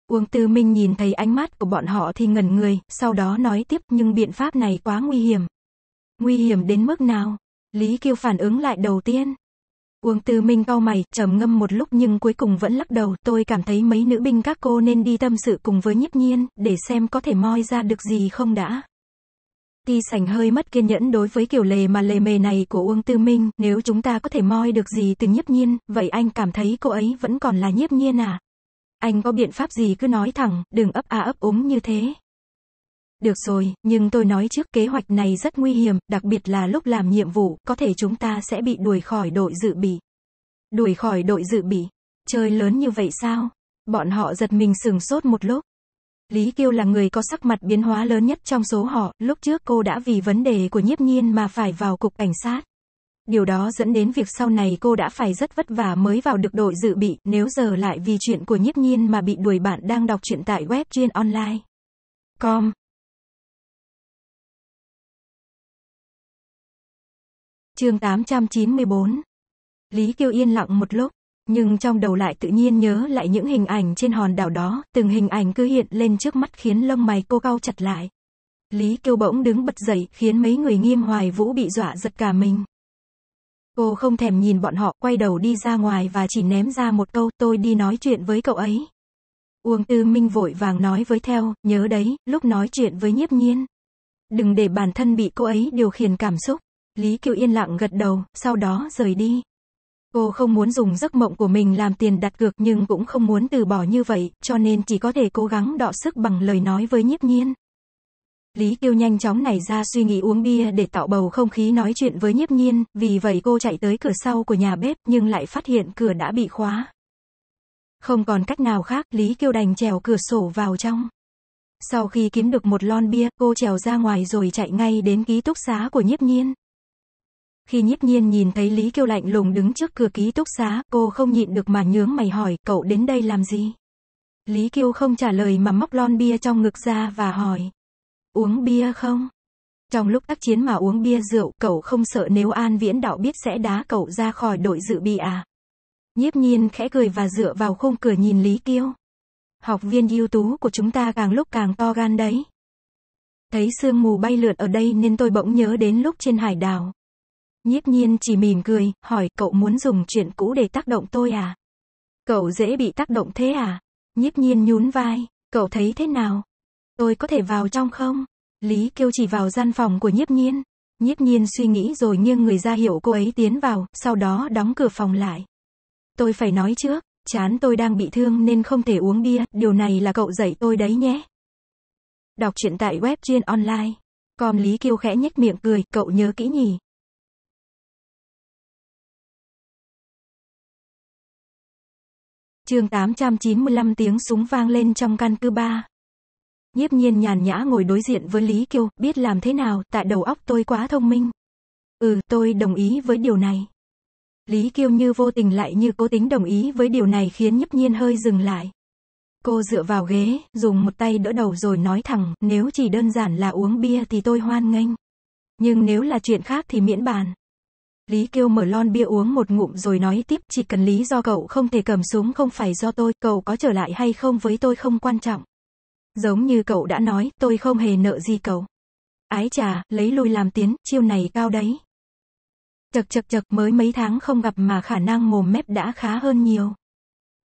Uông Tư Minh nhìn thấy ánh mắt của bọn họ thì ngẩn người, sau đó nói tiếp nhưng biện pháp này quá nguy hiểm. Nguy hiểm đến mức nào? Lý Kiêu phản ứng lại đầu tiên. Uông Tư Minh cau mày, trầm ngâm một lúc nhưng cuối cùng vẫn lắc đầu, tôi cảm thấy mấy nữ binh các cô nên đi tâm sự cùng với nhiếp nhiên, để xem có thể moi ra được gì không đã. Ti sảnh hơi mất kiên nhẫn đối với kiểu lề mà lề mề này của Uông Tư Minh, nếu chúng ta có thể moi được gì từ nhiếp nhiên, vậy anh cảm thấy cô ấy vẫn còn là nhiếp nhiên à? Anh có biện pháp gì cứ nói thẳng, đừng ấp a ấp úng như thế. Được rồi, nhưng tôi nói trước kế hoạch này rất nguy hiểm, đặc biệt là lúc làm nhiệm vụ, có thể chúng ta sẽ bị đuổi khỏi đội dự bị. Đuổi khỏi đội dự bị. Chơi lớn như vậy sao? Bọn họ giật mình sừng sốt một lúc. Lý Kiêu là người có sắc mặt biến hóa lớn nhất trong số họ, lúc trước cô đã vì vấn đề của nhiếp nhiên mà phải vào cục cảnh sát. Điều đó dẫn đến việc sau này cô đã phải rất vất vả mới vào được đội dự bị, nếu giờ lại vì chuyện của nhiếp nhiên mà bị đuổi bạn đang đọc truyện tại web chuyên online. Com chương 894. Lý Kiêu yên lặng một lúc, nhưng trong đầu lại tự nhiên nhớ lại những hình ảnh trên hòn đảo đó, từng hình ảnh cứ hiện lên trước mắt khiến lông mày cô cau chặt lại. Lý Kiêu bỗng đứng bật dậy, khiến mấy người nghiêm hoài vũ bị dọa giật cả mình. Cô không thèm nhìn bọn họ, quay đầu đi ra ngoài và chỉ ném ra một câu, tôi đi nói chuyện với cậu ấy. Uông Tư Minh vội vàng nói với theo, nhớ đấy, lúc nói chuyện với nhiếp nhiên. Đừng để bản thân bị cô ấy điều khiển cảm xúc. Lý Kiều yên lặng gật đầu, sau đó rời đi. Cô không muốn dùng giấc mộng của mình làm tiền đặt cược nhưng cũng không muốn từ bỏ như vậy, cho nên chỉ có thể cố gắng đọ sức bằng lời nói với nhiếp nhiên. Lý Kiều nhanh chóng nảy ra suy nghĩ uống bia để tạo bầu không khí nói chuyện với nhiếp nhiên, vì vậy cô chạy tới cửa sau của nhà bếp nhưng lại phát hiện cửa đã bị khóa. Không còn cách nào khác, Lý Kiều đành trèo cửa sổ vào trong. Sau khi kiếm được một lon bia, cô trèo ra ngoài rồi chạy ngay đến ký túc xá của nhiếp nhiên. Khi nhiếp nhiên nhìn thấy Lý Kiêu lạnh lùng đứng trước cửa ký túc xá, cô không nhịn được mà nhướng mày hỏi, cậu đến đây làm gì? Lý Kiêu không trả lời mà móc lon bia trong ngực ra và hỏi. Uống bia không? Trong lúc tác chiến mà uống bia rượu, cậu không sợ nếu An Viễn Đạo biết sẽ đá cậu ra khỏi đội dự bị à? Nhiếp nhiên khẽ cười và dựa vào khung cửa nhìn Lý Kiêu. Học viên ưu tú của chúng ta càng lúc càng to gan đấy. Thấy sương mù bay lượn ở đây nên tôi bỗng nhớ đến lúc trên hải đảo. Nhiếp nhiên chỉ mỉm cười, hỏi, cậu muốn dùng chuyện cũ để tác động tôi à? Cậu dễ bị tác động thế à? Nhiếp nhiên nhún vai, cậu thấy thế nào? Tôi có thể vào trong không? Lý Kiêu chỉ vào gian phòng của nhiếp nhiên. Nhiếp nhiên suy nghĩ rồi nghiêng người ra hiệu cô ấy tiến vào, sau đó đóng cửa phòng lại. Tôi phải nói trước, chán tôi đang bị thương nên không thể uống bia, điều này là cậu dạy tôi đấy nhé. Đọc truyện tại web chuyên online. Còn Lý Kiêu khẽ nhếch miệng cười, cậu nhớ kỹ nhỉ? chương 895 tiếng súng vang lên trong căn cứ ba. Nhiếp nhiên nhàn nhã ngồi đối diện với Lý kiêu biết làm thế nào, tại đầu óc tôi quá thông minh. Ừ, tôi đồng ý với điều này. Lý Kiêu như vô tình lại như cố tính đồng ý với điều này khiến nhiếp nhiên hơi dừng lại. Cô dựa vào ghế, dùng một tay đỡ đầu rồi nói thẳng, nếu chỉ đơn giản là uống bia thì tôi hoan nghênh. Nhưng nếu là chuyện khác thì miễn bàn. Lý kêu mở lon bia uống một ngụm rồi nói tiếp, chỉ cần lý do cậu không thể cầm súng không phải do tôi, cậu có trở lại hay không với tôi không quan trọng. Giống như cậu đã nói, tôi không hề nợ gì cậu. Ái trà, lấy lui làm tiến, chiêu này cao đấy. Chật chật chật mới mấy tháng không gặp mà khả năng mồm mép đã khá hơn nhiều.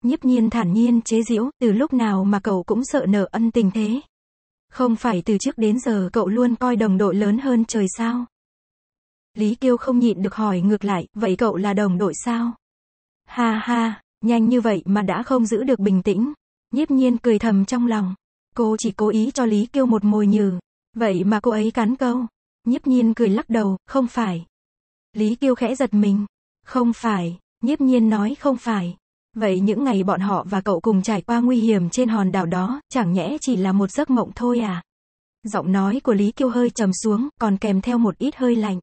Nhiếp nhiên thản nhiên chế giễu, từ lúc nào mà cậu cũng sợ nợ ân tình thế. Không phải từ trước đến giờ cậu luôn coi đồng đội lớn hơn trời sao. Lý Kiêu không nhịn được hỏi ngược lại, vậy cậu là đồng đội sao? Ha ha, nhanh như vậy mà đã không giữ được bình tĩnh. Nhiếp nhiên cười thầm trong lòng. Cô chỉ cố ý cho Lý Kiêu một mồi nhừ. Vậy mà cô ấy cắn câu. Nhiếp nhiên cười lắc đầu, không phải. Lý Kiêu khẽ giật mình. Không phải, nhiếp nhiên nói không phải. Vậy những ngày bọn họ và cậu cùng trải qua nguy hiểm trên hòn đảo đó, chẳng nhẽ chỉ là một giấc mộng thôi à? Giọng nói của Lý Kiêu hơi trầm xuống, còn kèm theo một ít hơi lạnh.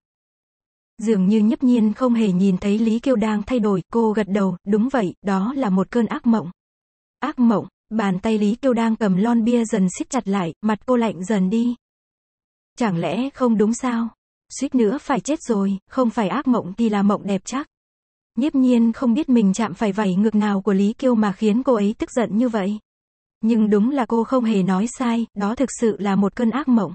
Dường như nhấp nhiên không hề nhìn thấy Lý Kiêu đang thay đổi, cô gật đầu, đúng vậy, đó là một cơn ác mộng. Ác mộng, bàn tay Lý Kiêu đang cầm lon bia dần siết chặt lại, mặt cô lạnh dần đi. Chẳng lẽ không đúng sao? Suýt nữa phải chết rồi, không phải ác mộng thì là mộng đẹp chắc. Nhiếp nhiên không biết mình chạm phải vảy ngược nào của Lý Kiêu mà khiến cô ấy tức giận như vậy. Nhưng đúng là cô không hề nói sai, đó thực sự là một cơn ác mộng.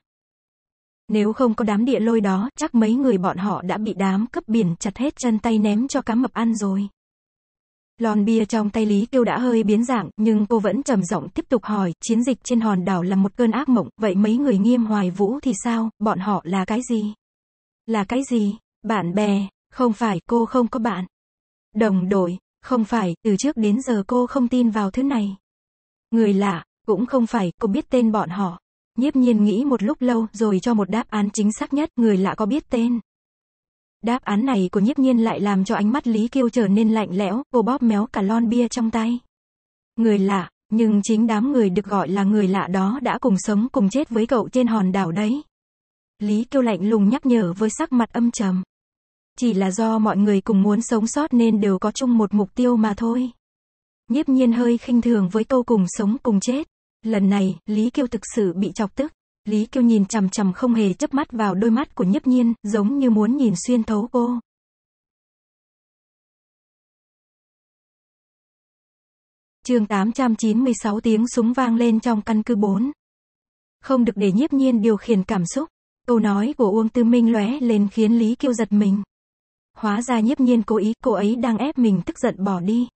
Nếu không có đám địa lôi đó, chắc mấy người bọn họ đã bị đám cấp biển chặt hết chân tay ném cho cá mập ăn rồi. Lon bia trong tay Lý Kiêu đã hơi biến dạng, nhưng cô vẫn trầm giọng tiếp tục hỏi, chiến dịch trên hòn đảo là một cơn ác mộng, vậy mấy người nghiêm hoài vũ thì sao, bọn họ là cái gì? Là cái gì? Bạn bè, không phải cô không có bạn. Đồng đội, không phải, từ trước đến giờ cô không tin vào thứ này. Người lạ, cũng không phải, cô biết tên bọn họ. Nhiếp nhiên nghĩ một lúc lâu rồi cho một đáp án chính xác nhất, người lạ có biết tên. Đáp án này của nhiếp nhiên lại làm cho ánh mắt Lý Kiêu trở nên lạnh lẽo, cô bóp méo cả lon bia trong tay. Người lạ, nhưng chính đám người được gọi là người lạ đó đã cùng sống cùng chết với cậu trên hòn đảo đấy. Lý Kiêu lạnh lùng nhắc nhở với sắc mặt âm trầm. Chỉ là do mọi người cùng muốn sống sót nên đều có chung một mục tiêu mà thôi. Nhiếp nhiên hơi khinh thường với câu cùng sống cùng chết. Lần này, Lý Kiêu thực sự bị chọc tức. Lý Kiêu nhìn chằm chằm không hề chớp mắt vào đôi mắt của Nhiếp Nhiên, giống như muốn nhìn xuyên thấu cô. Chương 896 tiếng súng vang lên trong căn cứ 4. Không được để Nhiếp Nhiên điều khiển cảm xúc. Câu nói của Uông Tư Minh lóe lên khiến Lý Kiêu giật mình. Hóa ra Nhiếp Nhiên cố ý, cô ấy đang ép mình tức giận bỏ đi.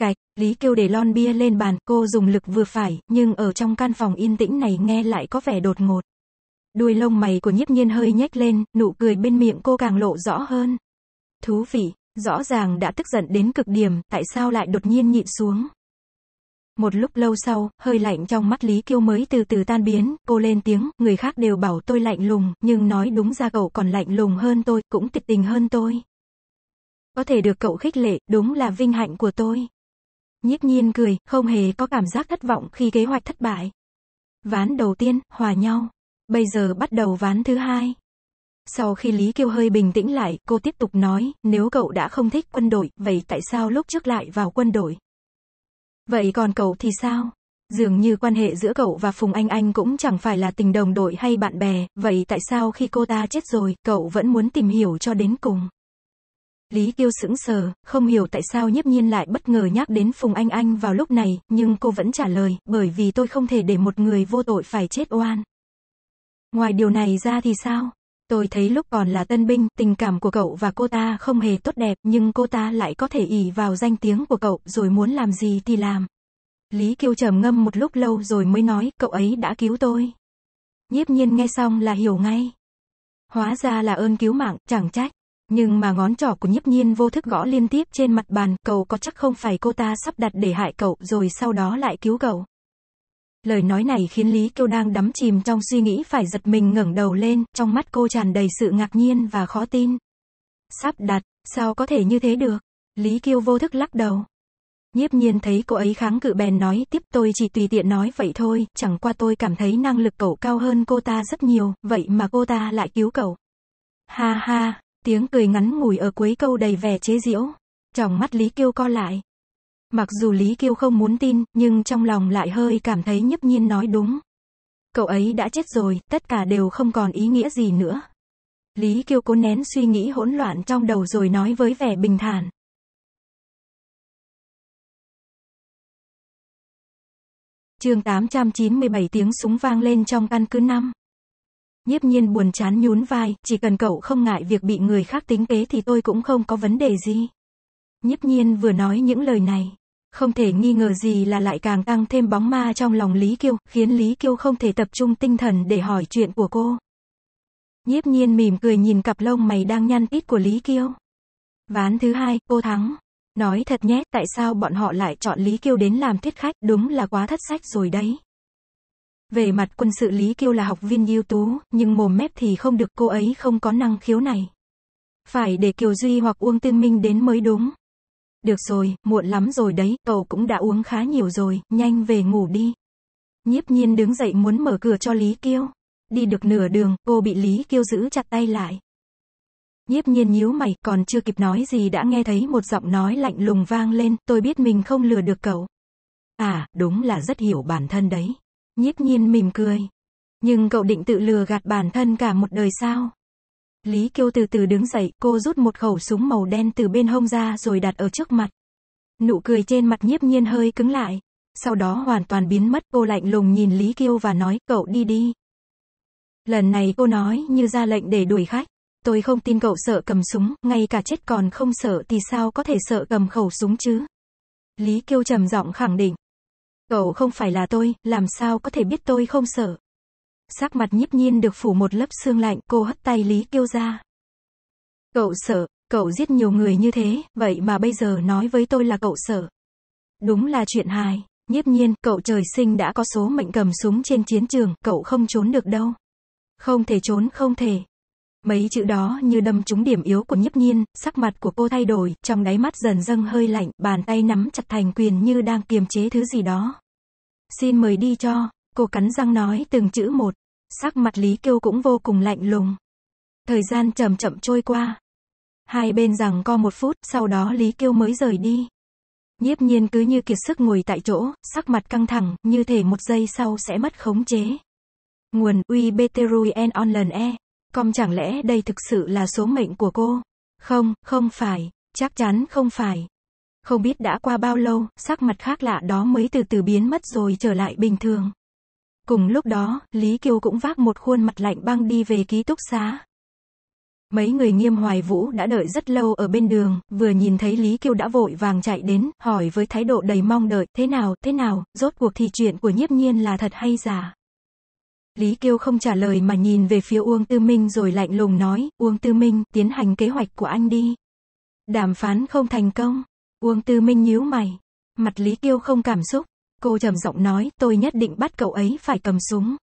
Cái, Lý kêu để lon bia lên bàn, cô dùng lực vừa phải, nhưng ở trong căn phòng yên tĩnh này nghe lại có vẻ đột ngột. Đuôi lông mày của nhiếp nhiên hơi nhếch lên, nụ cười bên miệng cô càng lộ rõ hơn. Thú vị, rõ ràng đã tức giận đến cực điểm, tại sao lại đột nhiên nhịn xuống. Một lúc lâu sau, hơi lạnh trong mắt Lý Kiêu mới từ từ tan biến, cô lên tiếng, người khác đều bảo tôi lạnh lùng, nhưng nói đúng ra cậu còn lạnh lùng hơn tôi, cũng tịch tình hơn tôi. Có thể được cậu khích lệ, đúng là vinh hạnh của tôi. Nhiếp nhiên cười, không hề có cảm giác thất vọng khi kế hoạch thất bại. Ván đầu tiên, hòa nhau. Bây giờ bắt đầu ván thứ hai. Sau khi Lý Kiều hơi bình tĩnh lại, cô tiếp tục nói, nếu cậu đã không thích quân đội, vậy tại sao lúc trước lại vào quân đội? Vậy còn cậu thì sao? Dường như quan hệ giữa cậu và Phùng Anh Anh cũng chẳng phải là tình đồng đội hay bạn bè, vậy tại sao khi cô ta chết rồi, cậu vẫn muốn tìm hiểu cho đến cùng? Lý Kiêu sững sờ, không hiểu tại sao nhiếp nhiên lại bất ngờ nhắc đến Phùng Anh Anh vào lúc này, nhưng cô vẫn trả lời, bởi vì tôi không thể để một người vô tội phải chết oan. Ngoài điều này ra thì sao? Tôi thấy lúc còn là tân binh, tình cảm của cậu và cô ta không hề tốt đẹp, nhưng cô ta lại có thể ỉ vào danh tiếng của cậu, rồi muốn làm gì thì làm. Lý Kiêu trầm ngâm một lúc lâu rồi mới nói, cậu ấy đã cứu tôi. Nhiếp nhiên nghe xong là hiểu ngay. Hóa ra là ơn cứu mạng, chẳng trách. Nhưng mà ngón trỏ của nhiếp nhiên vô thức gõ liên tiếp trên mặt bàn, cậu có chắc không phải cô ta sắp đặt để hại cậu rồi sau đó lại cứu cậu. Lời nói này khiến Lý Kiêu đang đắm chìm trong suy nghĩ phải giật mình ngẩng đầu lên, trong mắt cô tràn đầy sự ngạc nhiên và khó tin. Sắp đặt, sao có thể như thế được? Lý Kiêu vô thức lắc đầu. Nhiếp nhiên thấy cô ấy kháng cự bèn nói tiếp tôi chỉ tùy tiện nói vậy thôi, chẳng qua tôi cảm thấy năng lực cậu cao hơn cô ta rất nhiều, vậy mà cô ta lại cứu cậu. Ha ha, Tiếng cười ngắn ngủi ở cuối câu đầy vẻ chế giễu. Trong mắt Lý Kiêu co lại. Mặc dù Lý Kiêu không muốn tin, nhưng trong lòng lại hơi cảm thấy nhấp nhiên nói đúng. Cậu ấy đã chết rồi, tất cả đều không còn ý nghĩa gì nữa. Lý Kiêu cố nén suy nghĩ hỗn loạn trong đầu rồi nói với vẻ bình thản. Chương 897 tiếng súng vang lên trong căn cứ năm. Nhiếp nhiên buồn chán nhún vai, chỉ cần cậu không ngại việc bị người khác tính kế thì tôi cũng không có vấn đề gì. Nhiếp nhiên vừa nói những lời này, không thể nghi ngờ gì là lại càng tăng thêm bóng ma trong lòng Lý Kiêu, khiến Lý Kiêu không thể tập trung tinh thần để hỏi chuyện của cô. Nhiếp nhiên mỉm cười nhìn cặp lông mày đang nhăn tít của Lý Kiêu. Ván thứ hai, cô thắng. Nói thật nhé, tại sao bọn họ lại chọn Lý Kiêu đến làm thuyết khách, đúng là quá thất sách rồi đấy. Về mặt quân sự Lý Kiêu là học viên ưu tú, nhưng mồm mép thì không được cô ấy không có năng khiếu này. Phải để Kiều Duy hoặc Uông Tương Minh đến mới đúng. Được rồi, muộn lắm rồi đấy, cậu cũng đã uống khá nhiều rồi, nhanh về ngủ đi. Nhiếp nhiên đứng dậy muốn mở cửa cho Lý Kiêu. Đi được nửa đường, cô bị Lý Kiêu giữ chặt tay lại. Nhiếp nhiên nhíu mày, còn chưa kịp nói gì đã nghe thấy một giọng nói lạnh lùng vang lên, tôi biết mình không lừa được cậu. À, đúng là rất hiểu bản thân đấy. Nhiếp nhiên mỉm cười. Nhưng cậu định tự lừa gạt bản thân cả một đời sao? Lý Kiêu từ từ đứng dậy, cô rút một khẩu súng màu đen từ bên hông ra rồi đặt ở trước mặt. Nụ cười trên mặt nhiếp nhiên hơi cứng lại. Sau đó hoàn toàn biến mất, cô lạnh lùng nhìn Lý Kiêu và nói, cậu đi đi. Lần này cô nói như ra lệnh để đuổi khách. Tôi không tin cậu sợ cầm súng, ngay cả chết còn không sợ thì sao có thể sợ cầm khẩu súng chứ? Lý Kiêu trầm giọng khẳng định. Cậu không phải là tôi, làm sao có thể biết tôi không sợ. Sắc mặt nhíp nhiên được phủ một lớp xương lạnh, cô hất tay Lý Kiêu ra. Cậu sợ, cậu giết nhiều người như thế, vậy mà bây giờ nói với tôi là cậu sợ. Đúng là chuyện hài, nhiếp nhiên, cậu trời sinh đã có số mệnh cầm súng trên chiến trường, cậu không trốn được đâu. Không thể trốn, không thể. Mấy chữ đó như đâm trúng điểm yếu của nhiếp nhiên, sắc mặt của cô thay đổi, trong đáy mắt dần dâng hơi lạnh, bàn tay nắm chặt thành quyền như đang kiềm chế thứ gì đó. Xin mời đi cho, cô cắn răng nói từng chữ một. Sắc mặt Lý Kiêu cũng vô cùng lạnh lùng. Thời gian chậm chậm trôi qua. Hai bên rằng co một phút, sau đó Lý Kiêu mới rời đi. Nhiếp nhiên cứ như kiệt sức ngồi tại chỗ, sắc mặt căng thẳng, như thể một giây sau sẽ mất khống chế. Nguồn uy btruyen online e. Com chẳng lẽ đây thực sự là số mệnh của cô? Không, không phải, chắc chắn không phải. Không biết đã qua bao lâu, sắc mặt khác lạ đó mới từ từ biến mất rồi trở lại bình thường. Cùng lúc đó, Lý Kiều cũng vác một khuôn mặt lạnh băng đi về ký túc xá. Mấy người nghiêm hoài vũ đã đợi rất lâu ở bên đường, vừa nhìn thấy Lý Kiều đã vội vàng chạy đến, hỏi với thái độ đầy mong đợi, thế nào, thế nào, rốt cuộc thì chuyện của nhiếp nhiên là thật hay giả. Lý Kiêu không trả lời mà nhìn về phía Uông Tư Minh rồi lạnh lùng nói, Uông Tư Minh, tiến hành kế hoạch của anh đi. Đàm phán không thành công, Uông Tư Minh nhíu mày. Mặt Lý Kiêu không cảm xúc. Cô trầm giọng nói, tôi nhất định bắt cậu ấy phải cầm súng.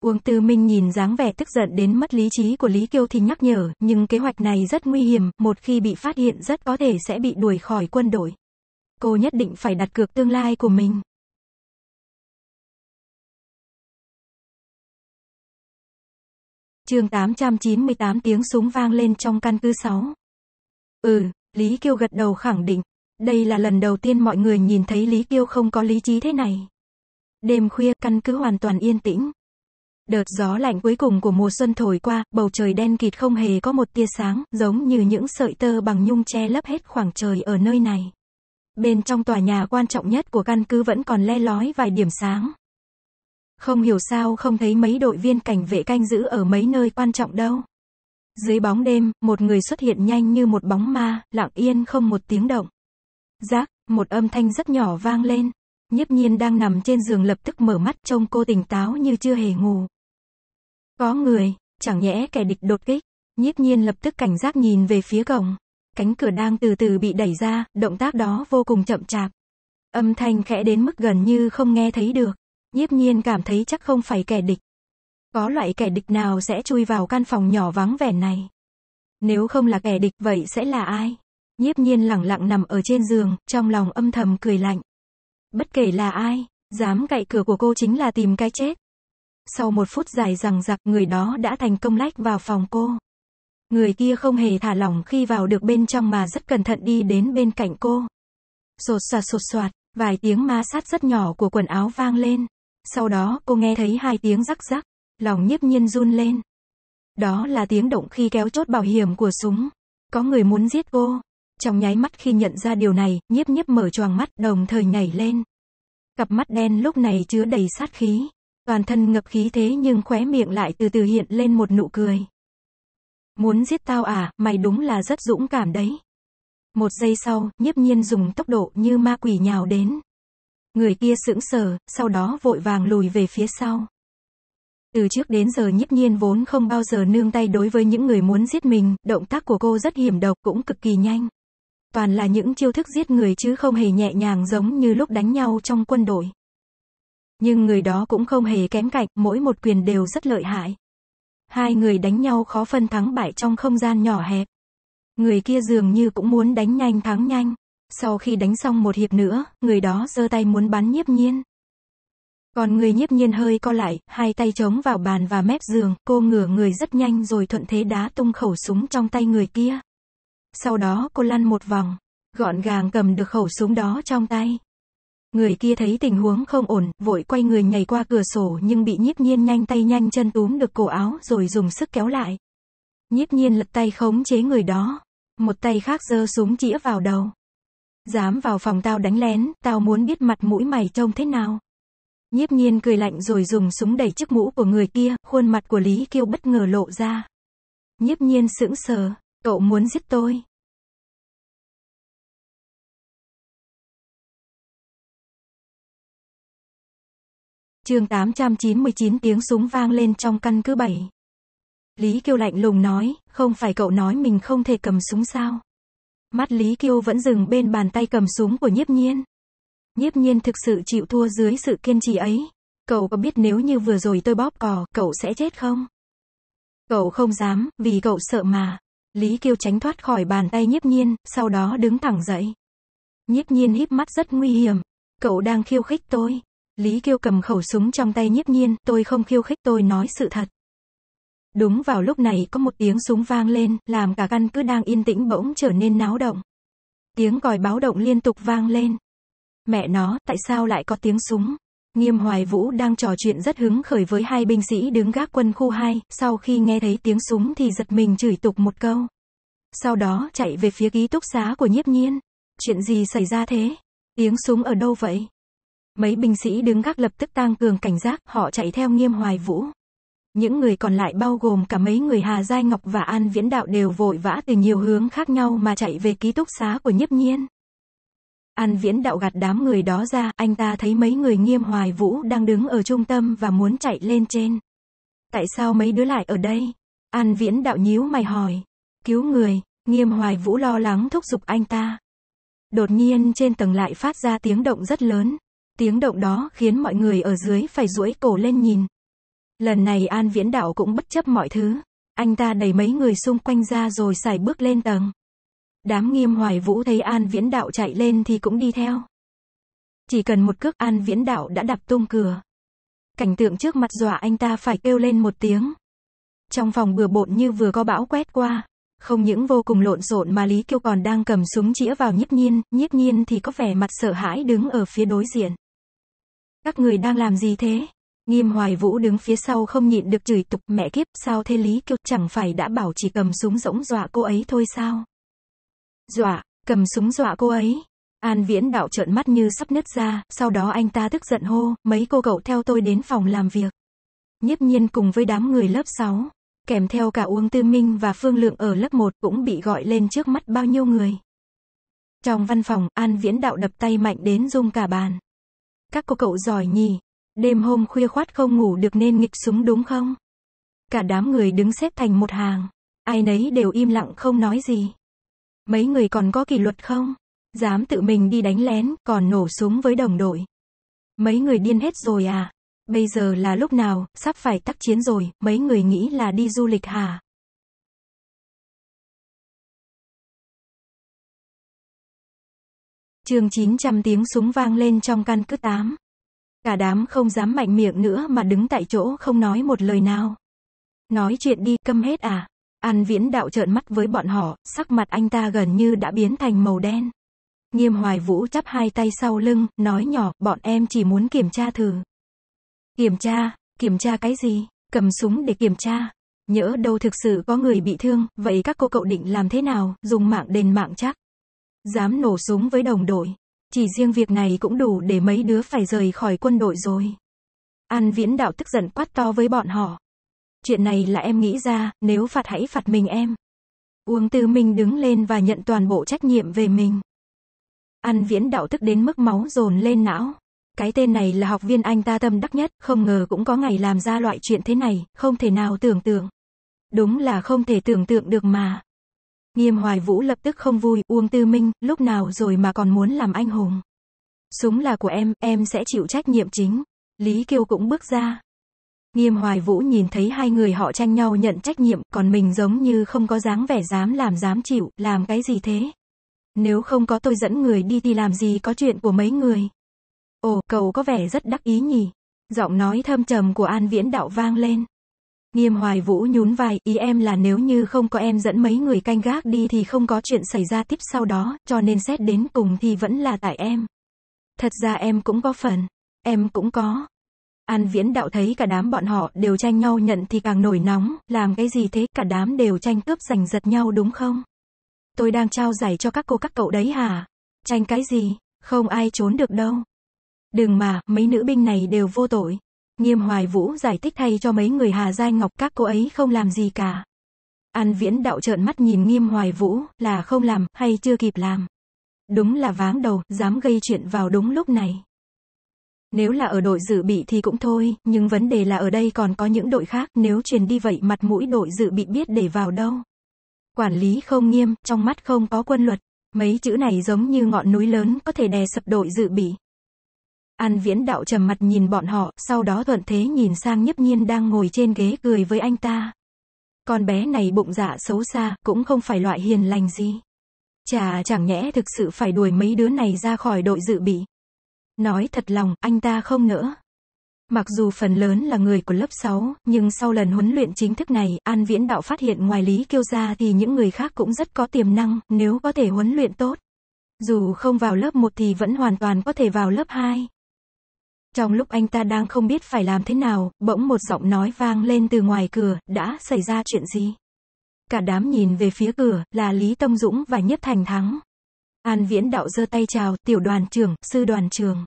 Uông Tư Minh nhìn dáng vẻ tức giận đến mất lý trí của Lý Kiêu thì nhắc nhở, nhưng kế hoạch này rất nguy hiểm, một khi bị phát hiện rất có thể sẽ bị đuổi khỏi quân đội. Cô nhất định phải đặt cược tương lai của mình. chương 898 tiếng súng vang lên trong căn cứ 6. Ừ, Lý Kiêu gật đầu khẳng định. Đây là lần đầu tiên mọi người nhìn thấy Lý Kiêu không có lý trí thế này. Đêm khuya, căn cứ hoàn toàn yên tĩnh. Đợt gió lạnh cuối cùng của mùa xuân thổi qua, bầu trời đen kịt không hề có một tia sáng, giống như những sợi tơ bằng nhung che lấp hết khoảng trời ở nơi này. Bên trong tòa nhà quan trọng nhất của căn cứ vẫn còn le lói vài điểm sáng. Không hiểu sao không thấy mấy đội viên cảnh vệ canh giữ ở mấy nơi quan trọng đâu. Dưới bóng đêm, một người xuất hiện nhanh như một bóng ma, lặng yên không một tiếng động. Giác, một âm thanh rất nhỏ vang lên. Nhiếp nhiên đang nằm trên giường lập tức mở mắt trông cô tỉnh táo như chưa hề ngủ. Có người, chẳng nhẽ kẻ địch đột kích. Nhiếp nhiên lập tức cảnh giác nhìn về phía cổng. Cánh cửa đang từ từ bị đẩy ra, động tác đó vô cùng chậm chạp. Âm thanh khẽ đến mức gần như không nghe thấy được. Nhiếp nhiên cảm thấy chắc không phải kẻ địch. Có loại kẻ địch nào sẽ chui vào căn phòng nhỏ vắng vẻ này? Nếu không là kẻ địch vậy sẽ là ai? Nhiếp nhiên lẳng lặng nằm ở trên giường, trong lòng âm thầm cười lạnh. Bất kể là ai, dám cậy cửa của cô chính là tìm cái chết. Sau một phút dài rằng giặc người đó đã thành công lách vào phòng cô. Người kia không hề thả lỏng khi vào được bên trong mà rất cẩn thận đi đến bên cạnh cô. Sột soạt sột soạt, vài tiếng ma sát rất nhỏ của quần áo vang lên. Sau đó cô nghe thấy hai tiếng rắc rắc. Lòng nhiếp nhiên run lên. Đó là tiếng động khi kéo chốt bảo hiểm của súng. Có người muốn giết cô. Trong nháy mắt khi nhận ra điều này, nhiếp nhiếp mở choàng mắt đồng thời nhảy lên. Cặp mắt đen lúc này chứa đầy sát khí. Toàn thân ngập khí thế nhưng khóe miệng lại từ từ hiện lên một nụ cười. Muốn giết tao à, mày đúng là rất dũng cảm đấy. Một giây sau, nhiếp nhiên dùng tốc độ như ma quỷ nhào đến. Người kia sững sờ, sau đó vội vàng lùi về phía sau. Từ trước đến giờ nhiếp nhiên vốn không bao giờ nương tay đối với những người muốn giết mình, động tác của cô rất hiểm độc cũng cực kỳ nhanh. Toàn là những chiêu thức giết người chứ không hề nhẹ nhàng giống như lúc đánh nhau trong quân đội. Nhưng người đó cũng không hề kém cạnh, mỗi một quyền đều rất lợi hại. Hai người đánh nhau khó phân thắng bại trong không gian nhỏ hẹp. Người kia dường như cũng muốn đánh nhanh thắng nhanh. Sau khi đánh xong một hiệp nữa, người đó giơ tay muốn bắn nhiếp nhiên. Còn người nhiếp nhiên hơi co lại, hai tay chống vào bàn và mép giường, cô ngửa người rất nhanh rồi thuận thế đá tung khẩu súng trong tay người kia. Sau đó cô lăn một vòng, gọn gàng cầm được khẩu súng đó trong tay. Người kia thấy tình huống không ổn, vội quay người nhảy qua cửa sổ nhưng bị nhiếp nhiên nhanh tay nhanh chân túm được cổ áo rồi dùng sức kéo lại. Nhiếp nhiên lật tay khống chế người đó. Một tay khác giơ súng chĩa vào đầu. Dám vào phòng tao đánh lén, tao muốn biết mặt mũi mày trông thế nào. Nhiếp nhiên cười lạnh rồi dùng súng đẩy chiếc mũ của người kia, khuôn mặt của Lý Kiêu bất ngờ lộ ra. Nhiếp nhiên sững sờ, cậu muốn giết tôi. chương 899 tiếng súng vang lên trong căn cứ bảy. Lý Kiêu lạnh lùng nói, không phải cậu nói mình không thể cầm súng sao? Mắt Lý Kiêu vẫn dừng bên bàn tay cầm súng của nhiếp nhiên. Nhiếp nhiên thực sự chịu thua dưới sự kiên trì ấy. Cậu có biết nếu như vừa rồi tôi bóp cò, cậu sẽ chết không? Cậu không dám, vì cậu sợ mà. Lý kêu tránh thoát khỏi bàn tay nhiếp nhiên, sau đó đứng thẳng dậy. Nhiếp nhiên híp mắt rất nguy hiểm. Cậu đang khiêu khích tôi. Lý kêu cầm khẩu súng trong tay nhiếp nhiên, tôi không khiêu khích tôi nói sự thật. Đúng vào lúc này có một tiếng súng vang lên, làm cả căn cứ đang yên tĩnh bỗng trở nên náo động. Tiếng còi báo động liên tục vang lên. Mẹ nó, tại sao lại có tiếng súng? Nghiêm Hoài Vũ đang trò chuyện rất hứng khởi với hai binh sĩ đứng gác quân khu 2, sau khi nghe thấy tiếng súng thì giật mình chửi tục một câu. Sau đó chạy về phía ký túc xá của nhiếp nhiên. Chuyện gì xảy ra thế? Tiếng súng ở đâu vậy? Mấy binh sĩ đứng gác lập tức tăng cường cảnh giác, họ chạy theo Nghiêm Hoài Vũ. Những người còn lại bao gồm cả mấy người Hà Giai Ngọc và An Viễn Đạo đều vội vã từ nhiều hướng khác nhau mà chạy về ký túc xá của nhiếp nhiên. An viễn đạo gạt đám người đó ra, anh ta thấy mấy người nghiêm hoài vũ đang đứng ở trung tâm và muốn chạy lên trên. Tại sao mấy đứa lại ở đây? An viễn đạo nhíu mày hỏi. Cứu người, nghiêm hoài vũ lo lắng thúc giục anh ta. Đột nhiên trên tầng lại phát ra tiếng động rất lớn. Tiếng động đó khiến mọi người ở dưới phải duỗi cổ lên nhìn. Lần này An Viễn Đạo cũng bất chấp mọi thứ. Anh ta đẩy mấy người xung quanh ra rồi xài bước lên tầng. Đám nghiêm hoài vũ thấy An Viễn Đạo chạy lên thì cũng đi theo. Chỉ cần một cước An Viễn Đạo đã đập tung cửa. Cảnh tượng trước mặt dọa anh ta phải kêu lên một tiếng. Trong phòng bừa bộn như vừa có bão quét qua. Không những vô cùng lộn xộn mà Lý Kiêu còn đang cầm súng chĩa vào nhiếp nhiên, nhiếp nhiên thì có vẻ mặt sợ hãi đứng ở phía đối diện. Các người đang làm gì thế? Nghiêm Hoài Vũ đứng phía sau không nhịn được chửi tục mẹ kiếp, sao thế Lý Kiêu chẳng phải đã bảo chỉ cầm súng rỗng dọa cô ấy thôi sao? Dọa, cầm súng dọa cô ấy. An viễn đạo trợn mắt như sắp nứt ra, sau đó anh ta tức giận hô, mấy cô cậu theo tôi đến phòng làm việc. Nhiếp nhiên cùng với đám người lớp 6, kèm theo cả Uông Tư Minh và Phương Lượng ở lớp 1 cũng bị gọi lên trước mắt bao nhiêu người. Trong văn phòng, An Viễn Đạo đập tay mạnh đến rung cả bàn. Các cô cậu giỏi nhỉ, đêm hôm khuya khoát không ngủ được nên nghịch súng đúng không? Cả đám người đứng xếp thành một hàng, ai nấy đều im lặng không nói gì. Mấy người còn có kỷ luật không? Dám tự mình đi đánh lén, còn nổ súng với đồng đội. Mấy người điên hết rồi à? Bây giờ là lúc nào, sắp phải tác chiến rồi, mấy người nghĩ là đi du lịch hả? Chương 900 tiếng súng vang lên trong căn cứ 8. Cả đám không dám mạnh miệng nữa mà đứng tại chỗ không nói một lời nào. Nói chuyện đi, câm hết à? An viễn đạo trợn mắt với bọn họ, sắc mặt anh ta gần như đã biến thành màu đen. Nghiêm hoài vũ chắp hai tay sau lưng, nói nhỏ, bọn em chỉ muốn kiểm tra thử. Kiểm tra, kiểm tra cái gì? Cầm súng để kiểm tra. Nhỡ đâu thực sự có người bị thương, vậy các cô cậu định làm thế nào, dùng mạng đền mạng chắc. Dám nổ súng với đồng đội. Chỉ riêng việc này cũng đủ để mấy đứa phải rời khỏi quân đội rồi. An viễn đạo tức giận quát to với bọn họ chuyện này là em nghĩ ra, nếu phạt hãy phạt mình em. Uông Tư Minh đứng lên và nhận toàn bộ trách nhiệm về mình. An Viễn đạo tức đến mức máu dồn lên não. Cái tên này là học viên anh ta tâm đắc nhất, không ngờ cũng có ngày làm ra loại chuyện thế này, không thể nào tưởng tượng. Đúng là không thể tưởng tượng được mà. Nghiêm Hoài Vũ lập tức không vui, Uông Tư Minh, lúc nào rồi mà còn muốn làm anh hùng. Súng là của em, em sẽ chịu trách nhiệm chính. Lý Kiêu cũng bước ra, Nghiêm Hoài Vũ nhìn thấy hai người họ tranh nhau nhận trách nhiệm, còn mình giống như không có dáng vẻ dám làm dám chịu, làm cái gì thế? Nếu không có tôi dẫn người đi thì làm gì có chuyện của mấy người? Ồ, cậu có vẻ rất đắc ý nhỉ? Giọng nói thâm trầm của An Viễn Đạo vang lên. Nghiêm Hoài Vũ nhún vai, ý em là nếu như không có em dẫn mấy người canh gác đi thì không có chuyện xảy ra tiếp sau đó, cho nên xét đến cùng thì vẫn là tại em. Thật ra em cũng có phần. Em cũng có. An viễn đạo thấy cả đám bọn họ đều tranh nhau nhận thì càng nổi nóng, làm cái gì thế, cả đám đều tranh cướp giành giật nhau đúng không? Tôi đang trao giải cho các cô các cậu đấy hả? Tranh cái gì? Không ai trốn được đâu. Đừng mà, mấy nữ binh này đều vô tội. Nghiêm Hoài Vũ giải thích thay cho mấy người Hà Giai Ngọc các cô ấy không làm gì cả. An viễn đạo trợn mắt nhìn Nghiêm Hoài Vũ, là không làm, hay chưa kịp làm. Đúng là váng đầu, dám gây chuyện vào đúng lúc này. Nếu là ở đội dự bị thì cũng thôi, nhưng vấn đề là ở đây còn có những đội khác, nếu truyền đi vậy mặt mũi đội dự bị biết để vào đâu. Quản lý không nghiêm, trong mắt không có quân luật. Mấy chữ này giống như ngọn núi lớn có thể đè sập đội dự bị. An viễn đạo trầm mặt nhìn bọn họ, sau đó thuận thế nhìn sang nhấp nhiên đang ngồi trên ghế cười với anh ta. Con bé này bụng dạ xấu xa, cũng không phải loại hiền lành gì. Chà chẳng nhẽ thực sự phải đuổi mấy đứa này ra khỏi đội dự bị. Nói thật lòng, anh ta không nữa. Mặc dù phần lớn là người của lớp 6, nhưng sau lần huấn luyện chính thức này, An Viễn Đạo phát hiện ngoài Lý Kiêu ra thì những người khác cũng rất có tiềm năng, nếu có thể huấn luyện tốt. Dù không vào lớp 1 thì vẫn hoàn toàn có thể vào lớp 2. Trong lúc anh ta đang không biết phải làm thế nào, bỗng một giọng nói vang lên từ ngoài cửa, đã xảy ra chuyện gì? Cả đám nhìn về phía cửa, là Lý Tông Dũng và Nhất Thành Thắng. An Viễn Đạo giơ tay chào, tiểu đoàn trưởng, sư đoàn trưởng.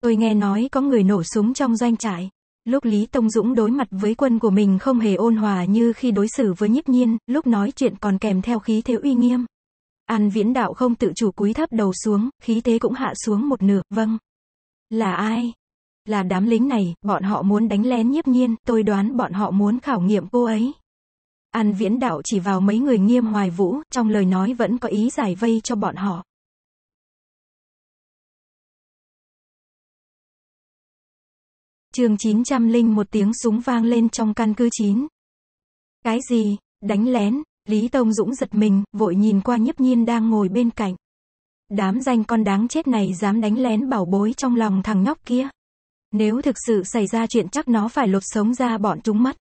Tôi nghe nói có người nổ súng trong doanh trại. Lúc Lý Tông Dũng đối mặt với quân của mình không hề ôn hòa như khi đối xử với nhiếp nhiên, lúc nói chuyện còn kèm theo khí thế uy nghiêm. An Viễn Đạo không tự chủ cúi thấp đầu xuống, khí thế cũng hạ xuống một nửa, vâng. Là ai? Là đám lính này, bọn họ muốn đánh lén nhiếp nhiên, tôi đoán bọn họ muốn khảo nghiệm cô ấy. An Viễn Đạo chỉ vào mấy người nghiêm hoài vũ, trong lời nói vẫn có ý giải vây cho bọn họ. Trường 900 một tiếng súng vang lên trong căn cứ 9. Cái gì? Đánh lén, Lý Tông Dũng giật mình, vội nhìn qua nhấp nhiên đang ngồi bên cạnh. Đám danh con đáng chết này dám đánh lén bảo bối trong lòng thằng nhóc kia. Nếu thực sự xảy ra chuyện chắc nó phải lột sống ra bọn chúng mất.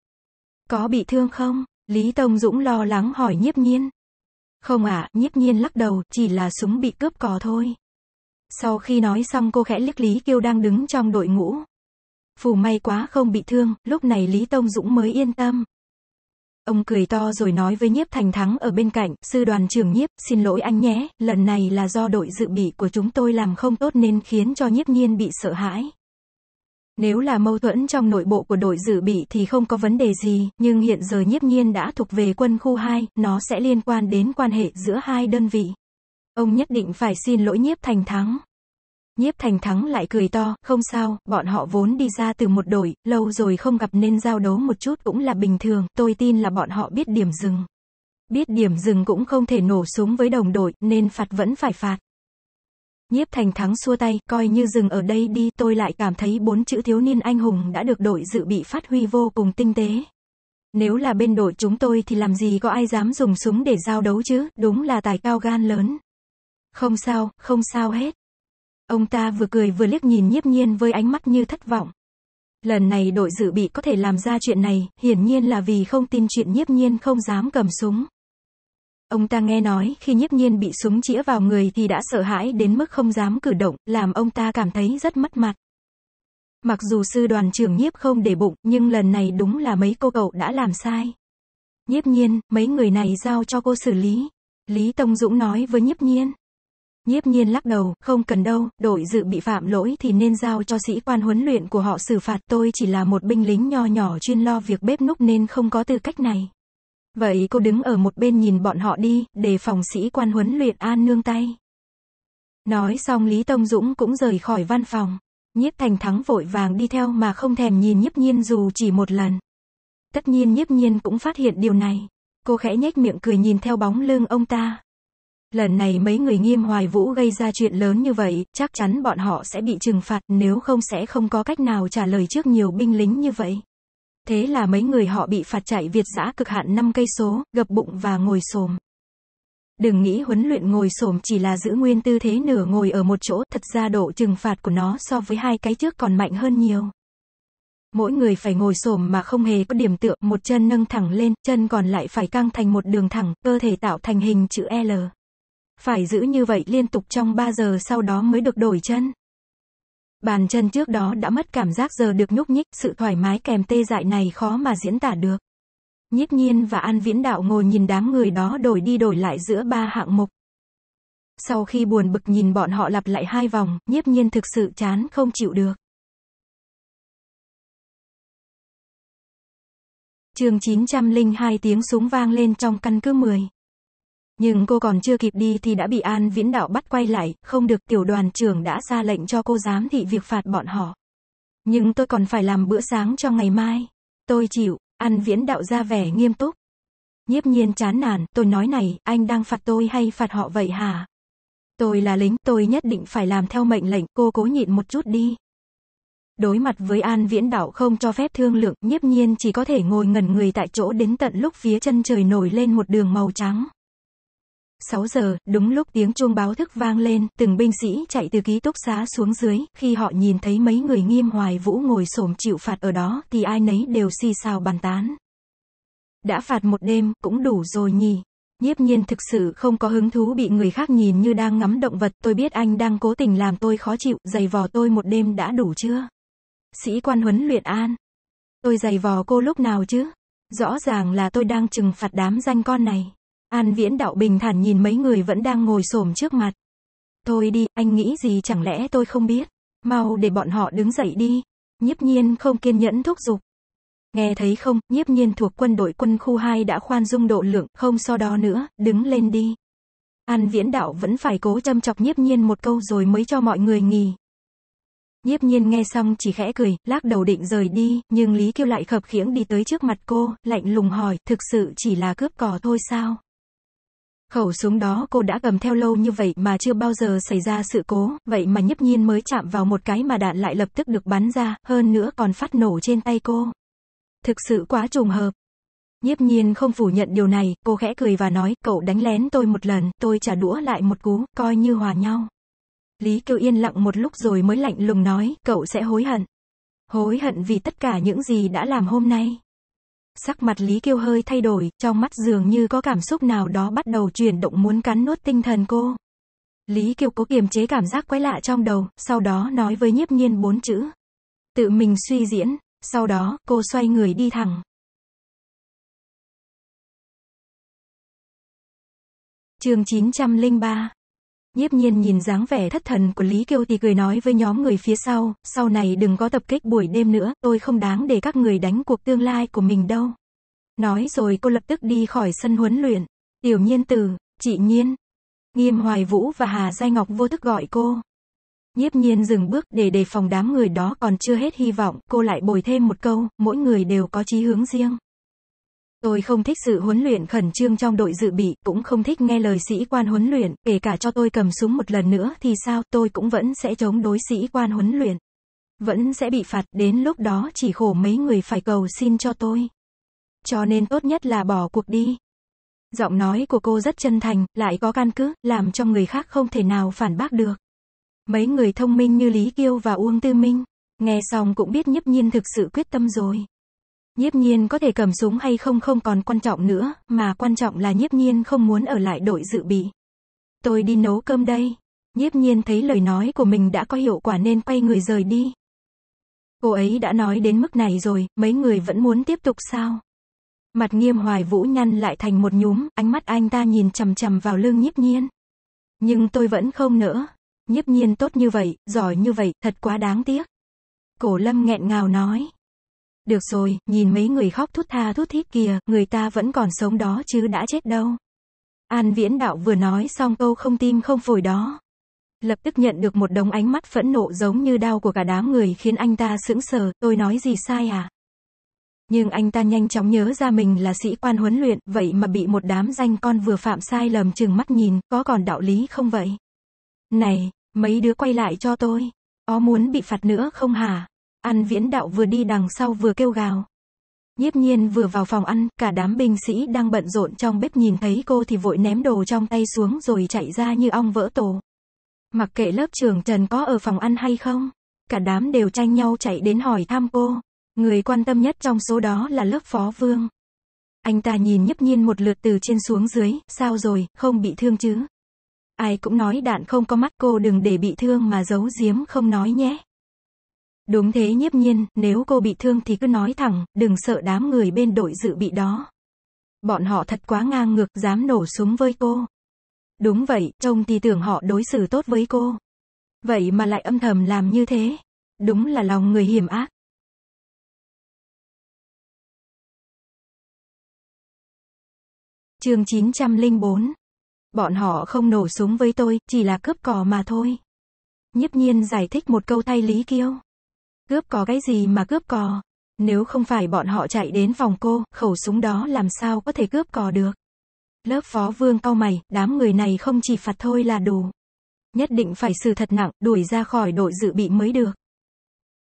Có bị thương không? Lý Tông Dũng lo lắng hỏi nhiếp nhiên. Không ạ, nhiếp nhiên lắc đầu, chỉ là súng bị cướp cò thôi. Sau khi nói xong cô khẽ liếc Lý Kiêu đang đứng trong đội ngũ. Phù may quá không bị thương, lúc này Lý Tông Dũng mới yên tâm. Ông cười to rồi nói với nhiếp thành thắng ở bên cạnh, sư đoàn trưởng nhiếp, xin lỗi anh nhé, lần này là do đội dự bị của chúng tôi làm không tốt nên khiến cho nhiếp nhiên bị sợ hãi. Nếu là mâu thuẫn trong nội bộ của đội dự bị thì không có vấn đề gì, nhưng hiện giờ nhiếp nhiên đã thuộc về quân khu 2, nó sẽ liên quan đến quan hệ giữa hai đơn vị. Ông nhất định phải xin lỗi nhiếp thành thắng. Nhiếp thành thắng lại cười to, không sao, bọn họ vốn đi ra từ một đội, lâu rồi không gặp nên giao đấu một chút cũng là bình thường, tôi tin là bọn họ biết điểm dừng. Biết điểm dừng cũng không thể nổ súng với đồng đội, nên phạt vẫn phải phạt. Nhiếp Thành Thắng xua tay, coi như dừng ở đây đi, tôi lại cảm thấy bốn chữ thiếu niên anh hùng đã được đội dự bị phát huy vô cùng tinh tế. Nếu là bên đội chúng tôi thì làm gì có ai dám dùng súng để giao đấu chứ, đúng là tài cao gan lớn. Không sao, không sao hết. Ông ta vừa cười vừa liếc nhìn nhiếp nhiên với ánh mắt như thất vọng. Lần này đội dự bị có thể làm ra chuyện này, hiển nhiên là vì không tin chuyện nhiếp nhiên không dám cầm súng. Ông ta nghe nói khi nhiếp nhiên bị súng chĩa vào người thì đã sợ hãi đến mức không dám cử động, làm ông ta cảm thấy rất mất mặt. Mặc dù sư đoàn trưởng nhiếp không để bụng, nhưng lần này đúng là mấy cô cậu đã làm sai. Nhiếp nhiên, mấy người này giao cho cô xử lý. Lý Tông Dũng nói với nhiếp nhiên. Nhiếp nhiên lắc đầu, không cần đâu, đội dự bị phạm lỗi thì nên giao cho sĩ quan huấn luyện của họ xử phạt tôi chỉ là một binh lính nho nhỏ chuyên lo việc bếp núc nên không có tư cách này. Vậy cô đứng ở một bên nhìn bọn họ đi, để phòng sĩ quan huấn luyện an nương tay. Nói xong Lý Tông Dũng cũng rời khỏi văn phòng. Nhiếp Thành Thắng vội vàng đi theo mà không thèm nhìn Nhiếp Nhiên dù chỉ một lần. Tất nhiên Nhiếp Nhiên cũng phát hiện điều này. Cô khẽ nhếch miệng cười nhìn theo bóng lưng ông ta. Lần này mấy người nghiêm hoài vũ gây ra chuyện lớn như vậy, chắc chắn bọn họ sẽ bị trừng phạt nếu không sẽ không có cách nào trả lời trước nhiều binh lính như vậy. Thế là mấy người họ bị phạt chạy Việt xã cực hạn 5 cây số, gập bụng và ngồi xổm. Đừng nghĩ huấn luyện ngồi xổm chỉ là giữ nguyên tư thế nửa ngồi ở một chỗ, thật ra độ trừng phạt của nó so với hai cái trước còn mạnh hơn nhiều. Mỗi người phải ngồi xổm mà không hề có điểm tựa, một chân nâng thẳng lên, chân còn lại phải căng thành một đường thẳng, cơ thể tạo thành hình chữ L. Phải giữ như vậy liên tục trong 3 giờ sau đó mới được đổi chân. Bàn chân trước đó đã mất cảm giác giờ được nhúc nhích, sự thoải mái kèm tê dại này khó mà diễn tả được. Nhiếp nhiên và An Viễn Đạo ngồi nhìn đám người đó đổi đi đổi lại giữa ba hạng mục. Sau khi buồn bực nhìn bọn họ lặp lại hai vòng, nhiếp nhiên thực sự chán không chịu được. Trường 902 tiếng súng vang lên trong căn cứ 10. Nhưng cô còn chưa kịp đi thì đã bị An Viễn Đạo bắt quay lại, không được tiểu đoàn trưởng đã ra lệnh cho cô giám thị việc phạt bọn họ. Nhưng tôi còn phải làm bữa sáng cho ngày mai. Tôi chịu, An Viễn Đạo ra vẻ nghiêm túc. Nhiếp nhiên chán nản, tôi nói này, anh đang phạt tôi hay phạt họ vậy hả? Tôi là lính, tôi nhất định phải làm theo mệnh lệnh, cô cố nhịn một chút đi. Đối mặt với An Viễn Đạo không cho phép thương lượng, nhiếp nhiên chỉ có thể ngồi ngẩn người tại chỗ đến tận lúc phía chân trời nổi lên một đường màu trắng. 6 giờ, đúng lúc tiếng chuông báo thức vang lên, từng binh sĩ chạy từ ký túc xá xuống dưới, khi họ nhìn thấy mấy người nghiêm hoài vũ ngồi xổm chịu phạt ở đó, thì ai nấy đều xì xào bàn tán. Đã phạt một đêm, cũng đủ rồi nhỉ. Nhiếp nhiên thực sự không có hứng thú bị người khác nhìn như đang ngắm động vật, tôi biết anh đang cố tình làm tôi khó chịu, giày vò tôi một đêm đã đủ chưa? Sĩ quan huấn luyện an. Tôi giày vò cô lúc nào chứ? Rõ ràng là tôi đang trừng phạt đám danh con này. An Viễn Đạo bình thản nhìn mấy người vẫn đang ngồi xổm trước mặt. Thôi đi, anh nghĩ gì chẳng lẽ tôi không biết. Mau để bọn họ đứng dậy đi. Nhiếp nhiên không kiên nhẫn thúc giục. Nghe thấy không, nhiếp nhiên thuộc quân đội quân khu 2 đã khoan dung độ lượng, không so đo nữa, đứng lên đi. An viễn đạo vẫn phải cố châm chọc nhiếp nhiên một câu rồi mới cho mọi người nghỉ. Nhiếp nhiên nghe xong chỉ khẽ cười, lắc đầu định rời đi, nhưng Lý Kiêu lại khập khiễng đi tới trước mặt cô, lạnh lùng hỏi, thực sự chỉ là cướp cỏ thôi sao? Khẩu súng đó cô đã cầm theo lâu như vậy mà chưa bao giờ xảy ra sự cố, vậy mà nhấp nhiên mới chạm vào một cái mà đạn lại lập tức được bắn ra, hơn nữa còn phát nổ trên tay cô. Thực sự quá trùng hợp. Nhiếp nhiên không phủ nhận điều này, cô khẽ cười và nói, cậu đánh lén tôi một lần, tôi trả đũa lại một cú, coi như hòa nhau. Lý Kiều yên lặng một lúc rồi mới lạnh lùng nói, cậu sẽ hối hận. Hối hận vì tất cả những gì đã làm hôm nay. Sắc mặt Lý Kiêu hơi thay đổi, trong mắt dường như có cảm xúc nào đó bắt đầu chuyển động muốn cắn nuốt tinh thần cô. Lý Kiêu cố kiềm chế cảm giác quái lạ trong đầu, sau đó nói với nhiếp nhiên bốn chữ. Tự mình suy diễn, sau đó, cô xoay người đi thẳng. chương 903 Nhiếp nhiên nhìn dáng vẻ thất thần của Lý Kiêu thì cười nói với nhóm người phía sau, sau này đừng có tập kích buổi đêm nữa, tôi không đáng để các người đánh cuộc tương lai của mình đâu. Nói rồi cô lập tức đi khỏi sân huấn luyện. Tiểu nhiên từ, chị nhiên. Nghiêm Hoài Vũ và Hà Giai Ngọc vô thức gọi cô. Nhiếp nhiên dừng bước để đề phòng đám người đó còn chưa hết hy vọng, cô lại bồi thêm một câu, mỗi người đều có chí hướng riêng. Tôi không thích sự huấn luyện khẩn trương trong đội dự bị, cũng không thích nghe lời sĩ quan huấn luyện, kể cả cho tôi cầm súng một lần nữa thì sao, tôi cũng vẫn sẽ chống đối sĩ quan huấn luyện. Vẫn sẽ bị phạt, đến lúc đó chỉ khổ mấy người phải cầu xin cho tôi. Cho nên tốt nhất là bỏ cuộc đi. Giọng nói của cô rất chân thành, lại có căn cứ, làm cho người khác không thể nào phản bác được. Mấy người thông minh như Lý Kiêu và Uông Tư Minh, nghe xong cũng biết nhấp nhiên thực sự quyết tâm rồi. Nhiếp nhiên có thể cầm súng hay không không còn quan trọng nữa, mà quan trọng là nhiếp nhiên không muốn ở lại đội dự bị. Tôi đi nấu cơm đây. Nhiếp nhiên thấy lời nói của mình đã có hiệu quả nên quay người rời đi. Cô ấy đã nói đến mức này rồi, mấy người vẫn muốn tiếp tục sao? Mặt nghiêm hoài vũ nhăn lại thành một nhúm, ánh mắt anh ta nhìn chầm chầm vào lưng nhiếp nhiên. Nhưng tôi vẫn không nỡ. Nhiếp nhiên tốt như vậy, giỏi như vậy, thật quá đáng tiếc. Cổ lâm nghẹn ngào nói. Được rồi, nhìn mấy người khóc thút tha thút thít kìa, người ta vẫn còn sống đó chứ đã chết đâu. An Viễn Đạo vừa nói xong câu không tim không phổi đó. Lập tức nhận được một đống ánh mắt phẫn nộ giống như đau của cả đám người khiến anh ta sững sờ, tôi nói gì sai à? Nhưng anh ta nhanh chóng nhớ ra mình là sĩ quan huấn luyện, vậy mà bị một đám danh con vừa phạm sai lầm chừng mắt nhìn, có còn đạo lý không vậy? Này, mấy đứa quay lại cho tôi, có muốn bị phạt nữa không hả? An viễn đạo vừa đi đằng sau vừa kêu gào. Nhiếp nhiên vừa vào phòng ăn, cả đám binh sĩ đang bận rộn trong bếp nhìn thấy cô thì vội ném đồ trong tay xuống rồi chạy ra như ong vỡ tổ. Mặc kệ lớp trường Trần có ở phòng ăn hay không, cả đám đều tranh nhau chạy đến hỏi thăm cô. Người quan tâm nhất trong số đó là lớp phó vương. Anh ta nhìn nhấp nhiên một lượt từ trên xuống dưới, sao rồi, không bị thương chứ? Ai cũng nói đạn không có mắt cô đừng để bị thương mà giấu giếm không nói nhé. Đúng thế nhiếp nhiên, nếu cô bị thương thì cứ nói thẳng, đừng sợ đám người bên đội dự bị đó. Bọn họ thật quá ngang ngược, dám nổ súng với cô. Đúng vậy, trông thì tưởng họ đối xử tốt với cô. Vậy mà lại âm thầm làm như thế. Đúng là lòng người hiểm ác. chương 904 Bọn họ không nổ súng với tôi, chỉ là cướp cò mà thôi. Nhiếp nhiên giải thích một câu thay Lý Kiêu. Cướp có cái gì mà cướp cò? Nếu không phải bọn họ chạy đến phòng cô, khẩu súng đó làm sao có thể cướp cò được? Lớp phó vương cau mày, đám người này không chỉ phạt thôi là đủ. Nhất định phải xử thật nặng, đuổi ra khỏi đội dự bị mới được.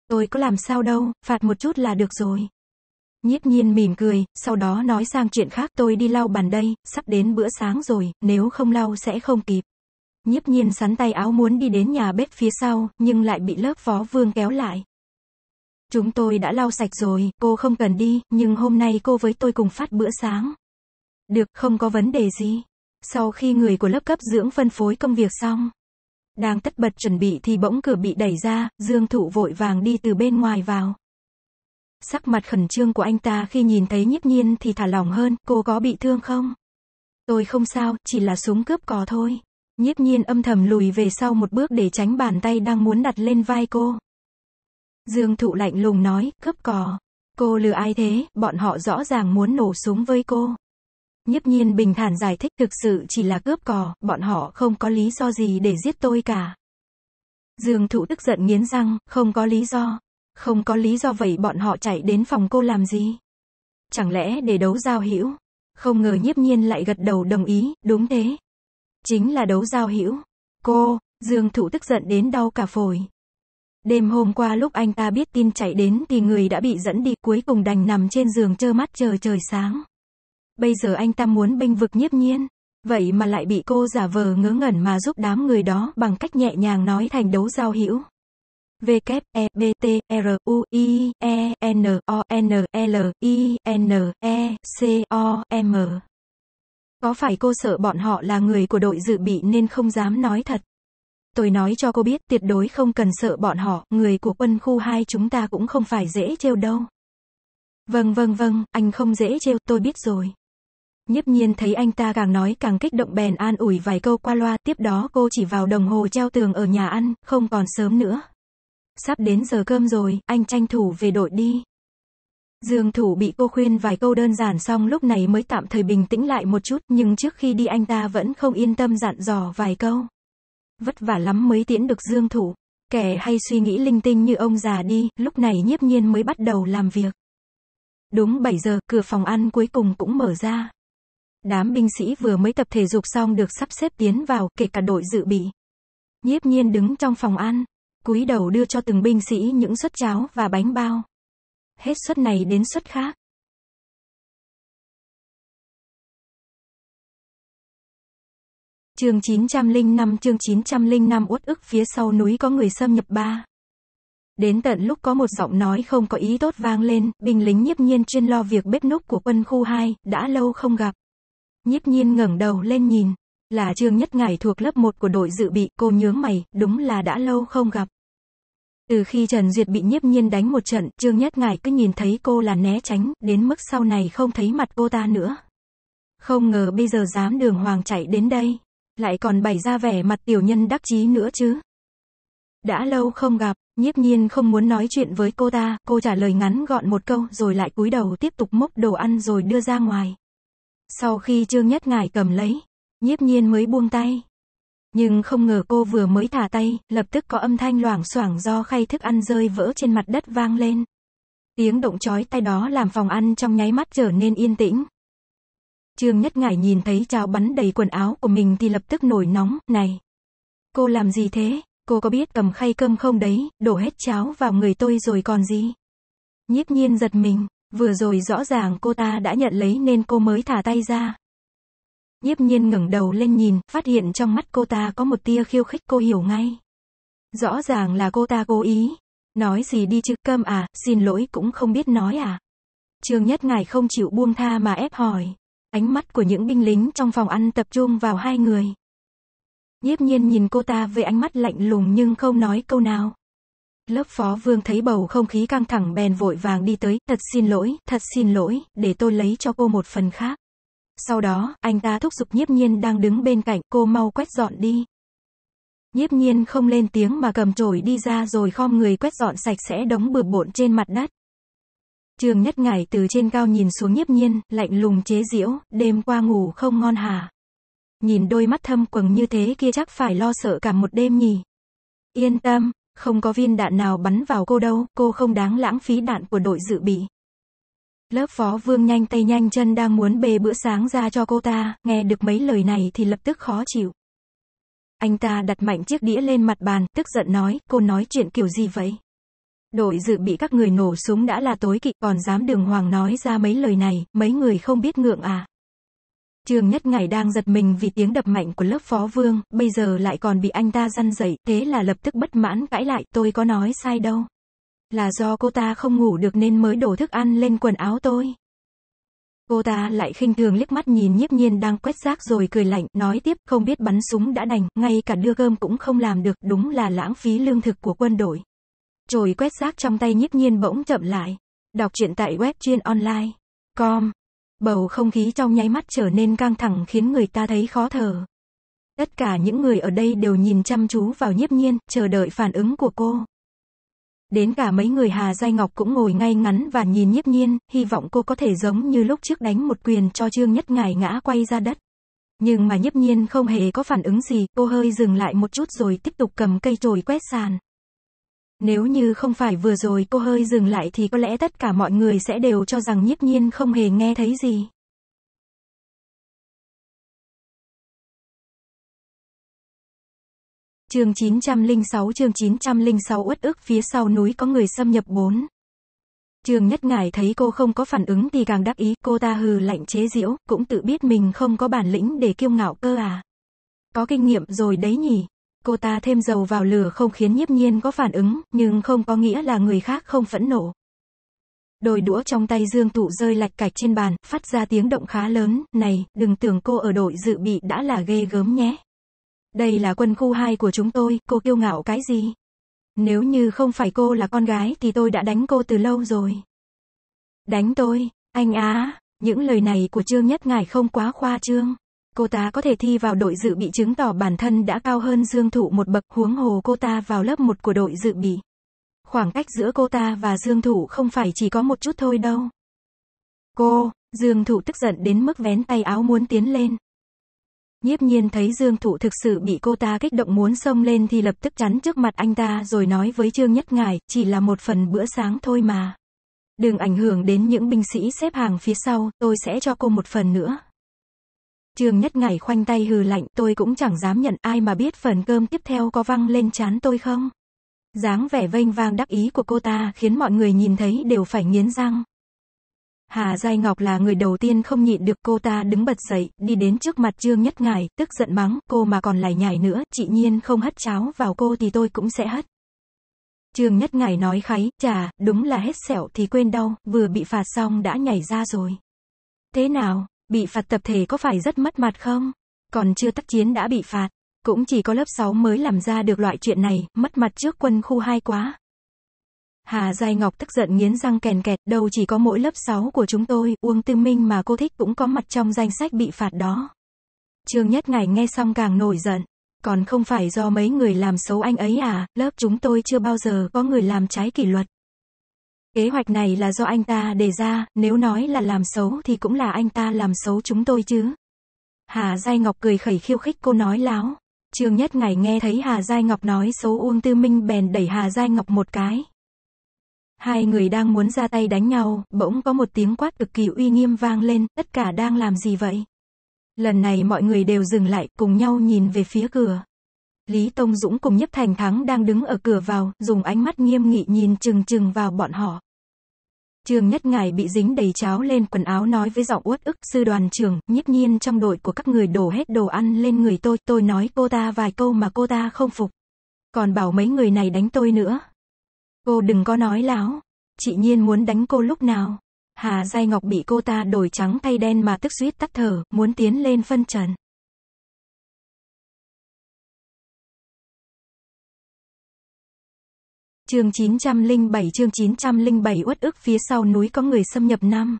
Tôi có làm sao đâu, phạt một chút là được rồi. Nhiếp nhiên mỉm cười, sau đó nói sang chuyện khác tôi đi lau bàn đây, sắp đến bữa sáng rồi, nếu không lau sẽ không kịp. Nhiếp nhiên sắn tay áo muốn đi đến nhà bếp phía sau, nhưng lại bị lớp phó vương kéo lại. Chúng tôi đã lau sạch rồi, cô không cần đi, nhưng hôm nay cô với tôi cùng phát bữa sáng. Được, không có vấn đề gì. Sau khi người của lớp cấp dưỡng phân phối công việc xong, đang tất bật chuẩn bị thì bỗng cửa bị đẩy ra, Dương Thụ vội vàng đi từ bên ngoài vào. Sắc mặt khẩn trương của anh ta khi nhìn thấy nhiếp nhiên thì thả lỏng hơn, cô có bị thương không? Tôi không sao, chỉ là súng cướp cò thôi. Nhiếp nhiên âm thầm lùi về sau một bước để tránh bàn tay đang muốn đặt lên vai cô. Dương Thụ lạnh lùng nói, cướp cò. Cô lừa ai thế, bọn họ rõ ràng muốn nổ súng với cô. Nhấp nhiên bình thản giải thích thực sự chỉ là cướp cò, bọn họ không có lý do gì để giết tôi cả. Dương Thụ tức giận nghiến răng, không có lý do. Không có lý do vậy bọn họ chạy đến phòng cô làm gì? Chẳng lẽ để đấu giao hữu? Không ngờ nhiếp nhiên lại gật đầu đồng ý, đúng thế. Chính là đấu giao hữu. Cô, Dương Thụ tức giận đến đau cả phổi. Đêm hôm qua lúc anh ta biết tin chạy đến thì người đã bị dẫn đi cuối cùng đành nằm trên giường trơ mắt chờ trời sáng. Bây giờ anh ta muốn bênh vực nhiếp nhiên. Vậy mà lại bị cô giả vờ ngớ ngẩn mà giúp đám người đó bằng cách nhẹ nhàng nói thành đấu giao hữu. V k E B T R U I E N O N L I N E C O M. Có phải cô sợ bọn họ là người của đội dự bị nên không dám nói thật? Tôi nói cho cô biết, tuyệt đối không cần sợ bọn họ, người của quân khu 2 chúng ta cũng không phải dễ trêu đâu. Vâng vâng vâng, anh không dễ trêu, tôi biết rồi. Nhấp nhiên thấy anh ta càng nói càng kích động bèn an ủi vài câu qua loa, tiếp đó cô chỉ vào đồng hồ treo tường ở nhà ăn, không còn sớm nữa. Sắp đến giờ cơm rồi, anh tranh thủ về đội đi. Dương thủ bị cô khuyên vài câu đơn giản xong lúc này mới tạm thời bình tĩnh lại một chút nhưng trước khi đi anh ta vẫn không yên tâm dặn dò vài câu vất vả lắm mới tiễn được dương thủ. Kẻ hay suy nghĩ linh tinh như ông già đi, lúc này nhiếp nhiên mới bắt đầu làm việc. Đúng 7 giờ, cửa phòng ăn cuối cùng cũng mở ra. Đám binh sĩ vừa mới tập thể dục xong được sắp xếp tiến vào, kể cả đội dự bị. Nhiếp nhiên đứng trong phòng ăn, cúi đầu đưa cho từng binh sĩ những suất cháo và bánh bao. Hết suất này đến suất khác, Chương 905 chương 905 uất ức phía sau núi có người xâm nhập ba. Đến tận lúc có một giọng nói không có ý tốt vang lên, binh lính nhiếp nhiên chuyên lo việc bếp núc của quân khu 2, đã lâu không gặp. Nhiếp nhiên ngẩng đầu lên nhìn, là Trương Nhất Ngải thuộc lớp 1 của đội dự bị, cô nhướng mày, đúng là đã lâu không gặp. Từ khi Trần Duyệt bị nhiếp nhiên đánh một trận, Trương Nhất Ngải cứ nhìn thấy cô là né tránh, đến mức sau này không thấy mặt cô ta nữa. Không ngờ bây giờ dám đường hoàng chạy đến đây lại còn bày ra vẻ mặt tiểu nhân đắc chí nữa chứ. Đã lâu không gặp, nhiếp nhiên không muốn nói chuyện với cô ta, cô trả lời ngắn gọn một câu rồi lại cúi đầu tiếp tục mốc đồ ăn rồi đưa ra ngoài. Sau khi Trương Nhất Ngải cầm lấy, nhiếp nhiên mới buông tay. Nhưng không ngờ cô vừa mới thả tay, lập tức có âm thanh loảng xoảng do khay thức ăn rơi vỡ trên mặt đất vang lên. Tiếng động chói tay đó làm phòng ăn trong nháy mắt trở nên yên tĩnh, Trương Nhất Ngải nhìn thấy cháo bắn đầy quần áo của mình thì lập tức nổi nóng, này. Cô làm gì thế? Cô có biết cầm khay cơm không đấy, đổ hết cháo vào người tôi rồi còn gì? Nhiếp nhiên giật mình, vừa rồi rõ ràng cô ta đã nhận lấy nên cô mới thả tay ra. Nhiếp nhiên ngẩng đầu lên nhìn, phát hiện trong mắt cô ta có một tia khiêu khích cô hiểu ngay. Rõ ràng là cô ta cố ý. Nói gì đi chứ, cơm à, xin lỗi cũng không biết nói à. Trương Nhất Ngải không chịu buông tha mà ép hỏi. Ánh mắt của những binh lính trong phòng ăn tập trung vào hai người. Nhiếp nhiên nhìn cô ta với ánh mắt lạnh lùng nhưng không nói câu nào. Lớp phó vương thấy bầu không khí căng thẳng bèn vội vàng đi tới, thật xin lỗi, thật xin lỗi, để tôi lấy cho cô một phần khác. Sau đó, anh ta thúc giục nhiếp nhiên đang đứng bên cạnh, cô mau quét dọn đi. Nhiếp nhiên không lên tiếng mà cầm chổi đi ra rồi khom người quét dọn sạch sẽ đống bừa bộn trên mặt đất. Trương Nhất Ngải từ trên cao nhìn xuống nhiếp nhiên, lạnh lùng chế giễu, đêm qua ngủ không ngon hả? Nhìn đôi mắt thâm quầng như thế kia chắc phải lo sợ cả một đêm nhỉ? Yên tâm, không có viên đạn nào bắn vào cô đâu, cô không đáng lãng phí đạn của đội dự bị. Lớp phó vương nhanh tay nhanh chân đang muốn bê bữa sáng ra cho cô ta, nghe được mấy lời này thì lập tức khó chịu. Anh ta đặt mạnh chiếc đĩa lên mặt bàn, tức giận nói, cô nói chuyện kiểu gì vậy? Đội dự bị các người nổ súng đã là tối kỵ còn dám đường hoàng nói ra mấy lời này, mấy người không biết ngượng à. Trường Nhất Ngải đang giật mình vì tiếng đập mạnh của lớp phó vương, bây giờ lại còn bị anh ta răn dậy, thế là lập tức bất mãn cãi lại, tôi có nói sai đâu. Là do cô ta không ngủ được nên mới đổ thức ăn lên quần áo tôi. Cô ta lại khinh thường liếc mắt nhìn nhiếp nhiên đang quét rác rồi cười lạnh, nói tiếp, không biết bắn súng đã đành, ngay cả đưa cơm cũng không làm được, đúng là lãng phí lương thực của quân đội. Chồi quét rác trong tay nhiếp nhiên bỗng chậm lại. Đọc truyện tại web chuyên online. Com. Bầu không khí trong nháy mắt trở nên căng thẳng khiến người ta thấy khó thở. Tất cả những người ở đây đều nhìn chăm chú vào nhiếp nhiên, chờ đợi phản ứng của cô. Đến cả mấy người Hà Giai Ngọc cũng ngồi ngay ngắn và nhìn nhiếp nhiên, hy vọng cô có thể giống như lúc trước đánh một quyền cho Trương Nhất Ngài ngã quay ra đất. Nhưng mà nhiếp nhiên không hề có phản ứng gì, cô hơi dừng lại một chút rồi tiếp tục cầm cây trồi quét sàn. Nếu như không phải vừa rồi cô hơi dừng lại thì có lẽ tất cả mọi người sẽ đều cho rằng nhiếp nhiên không hề nghe thấy gì. Chương 906 chương 906 uất ức phía sau núi có người xâm nhập 4. Trường Nhất Ngải thấy cô không có phản ứng thì càng đắc ý, cô ta hừ lạnh chế diễu cũng tự biết mình không có bản lĩnh để kiêu ngạo cơ à. Có kinh nghiệm rồi đấy nhỉ. Cô ta thêm dầu vào lửa không khiến nhiếp nhiên có phản ứng, nhưng không có nghĩa là người khác không phẫn nộ. Đôi đũa trong tay Dương Tụ rơi lạch cạch trên bàn, phát ra tiếng động khá lớn, này, đừng tưởng cô ở đội dự bị đã là ghê gớm nhé. Đây là quân khu 2 của chúng tôi, cô kiêu ngạo cái gì? Nếu như không phải cô là con gái thì tôi đã đánh cô từ lâu rồi. Đánh tôi, anh á, những lời này của Trương Nhất Ngải không quá khoa trương. Cô ta có thể thi vào đội dự bị chứng tỏ bản thân đã cao hơn Dương Thụ một bậc, huống hồ cô ta vào lớp 1 của đội dự bị. Khoảng cách giữa cô ta và Dương Thụ không phải chỉ có một chút thôi đâu. Cô, Dương Thụ tức giận đến mức vén tay áo muốn tiến lên. Nhiếp nhiên thấy Dương Thụ thực sự bị cô ta kích động muốn xông lên thì lập tức chắn trước mặt anh ta rồi nói với Trương Nhất ngài chỉ là một phần bữa sáng thôi mà. Đừng ảnh hưởng đến những binh sĩ xếp hàng phía sau, tôi sẽ cho cô một phần nữa. Trương Nhất Ngải khoanh tay hừ lạnh, tôi cũng chẳng dám nhận ai mà biết phần cơm tiếp theo có văng lên chán tôi không. dáng vẻ vênh vang đắc ý của cô ta khiến mọi người nhìn thấy đều phải nghiến răng. Hà Giai Ngọc là người đầu tiên không nhịn được cô ta đứng bật dậy, đi đến trước mặt Trương Nhất Ngải, tức giận mắng, cô mà còn lải nhải nữa, chị Nhiên không hất cháo vào cô thì tôi cũng sẽ hất. Trương Nhất Ngải nói kháy, chà, đúng là hết sẹo thì quên đau, vừa bị phạt xong đã nhảy ra rồi. Thế nào, Bị phạt tập thể có phải rất mất mặt không? Còn chưa tác chiến đã bị phạt. Cũng chỉ có lớp 6 mới làm ra được loại chuyện này, mất mặt trước quân khu 2 quá. Hà Giai Ngọc tức giận nghiến răng kèn kẹt, đâu chỉ có mỗi lớp 6 của chúng tôi, Uông Tư Minh mà cô thích cũng có mặt trong danh sách bị phạt đó. Trương Nhất Ngải nghe xong càng nổi giận. Còn không phải do mấy người làm xấu anh ấy à, lớp chúng tôi chưa bao giờ có người làm trái kỷ luật. Kế hoạch này là do anh ta đề ra, nếu nói là làm xấu thì cũng là anh ta làm xấu chúng tôi chứ. Hà Giai Ngọc cười khẩy khiêu khích cô nói láo. Trương Nhất Ngày nghe thấy Hà Giai Ngọc nói xấu Uông Tư Minh bèn đẩy Hà Giai Ngọc một cái. Hai người đang muốn ra tay đánh nhau, bỗng có một tiếng quát cực kỳ uy nghiêm vang lên, tất cả đang làm gì vậy? Lần này mọi người đều dừng lại, cùng nhau nhìn về phía cửa. Lý Tông Dũng cùng Nhấp Thành Thắng đang đứng ở cửa vào, dùng ánh mắt nghiêm nghị nhìn chừng chừng vào bọn họ. Trường Nhất ngài bị dính đầy cháo lên quần áo nói với giọng uất ức, sư đoàn trưởng, nhiếp nhiên trong đội của các người đổ hết đồ ăn lên người tôi, tôi nói cô ta vài câu mà cô ta không phục. Còn bảo mấy người này đánh tôi nữa. Cô đừng có nói láo. Chị Nhiên muốn đánh cô lúc nào. Hà Giai Ngọc bị cô ta đổi trắng thay đen mà tức suýt tắt thở, muốn tiến lên phân trần. Chương 907 chương 907 uất ức phía sau núi có người xâm nhập năm.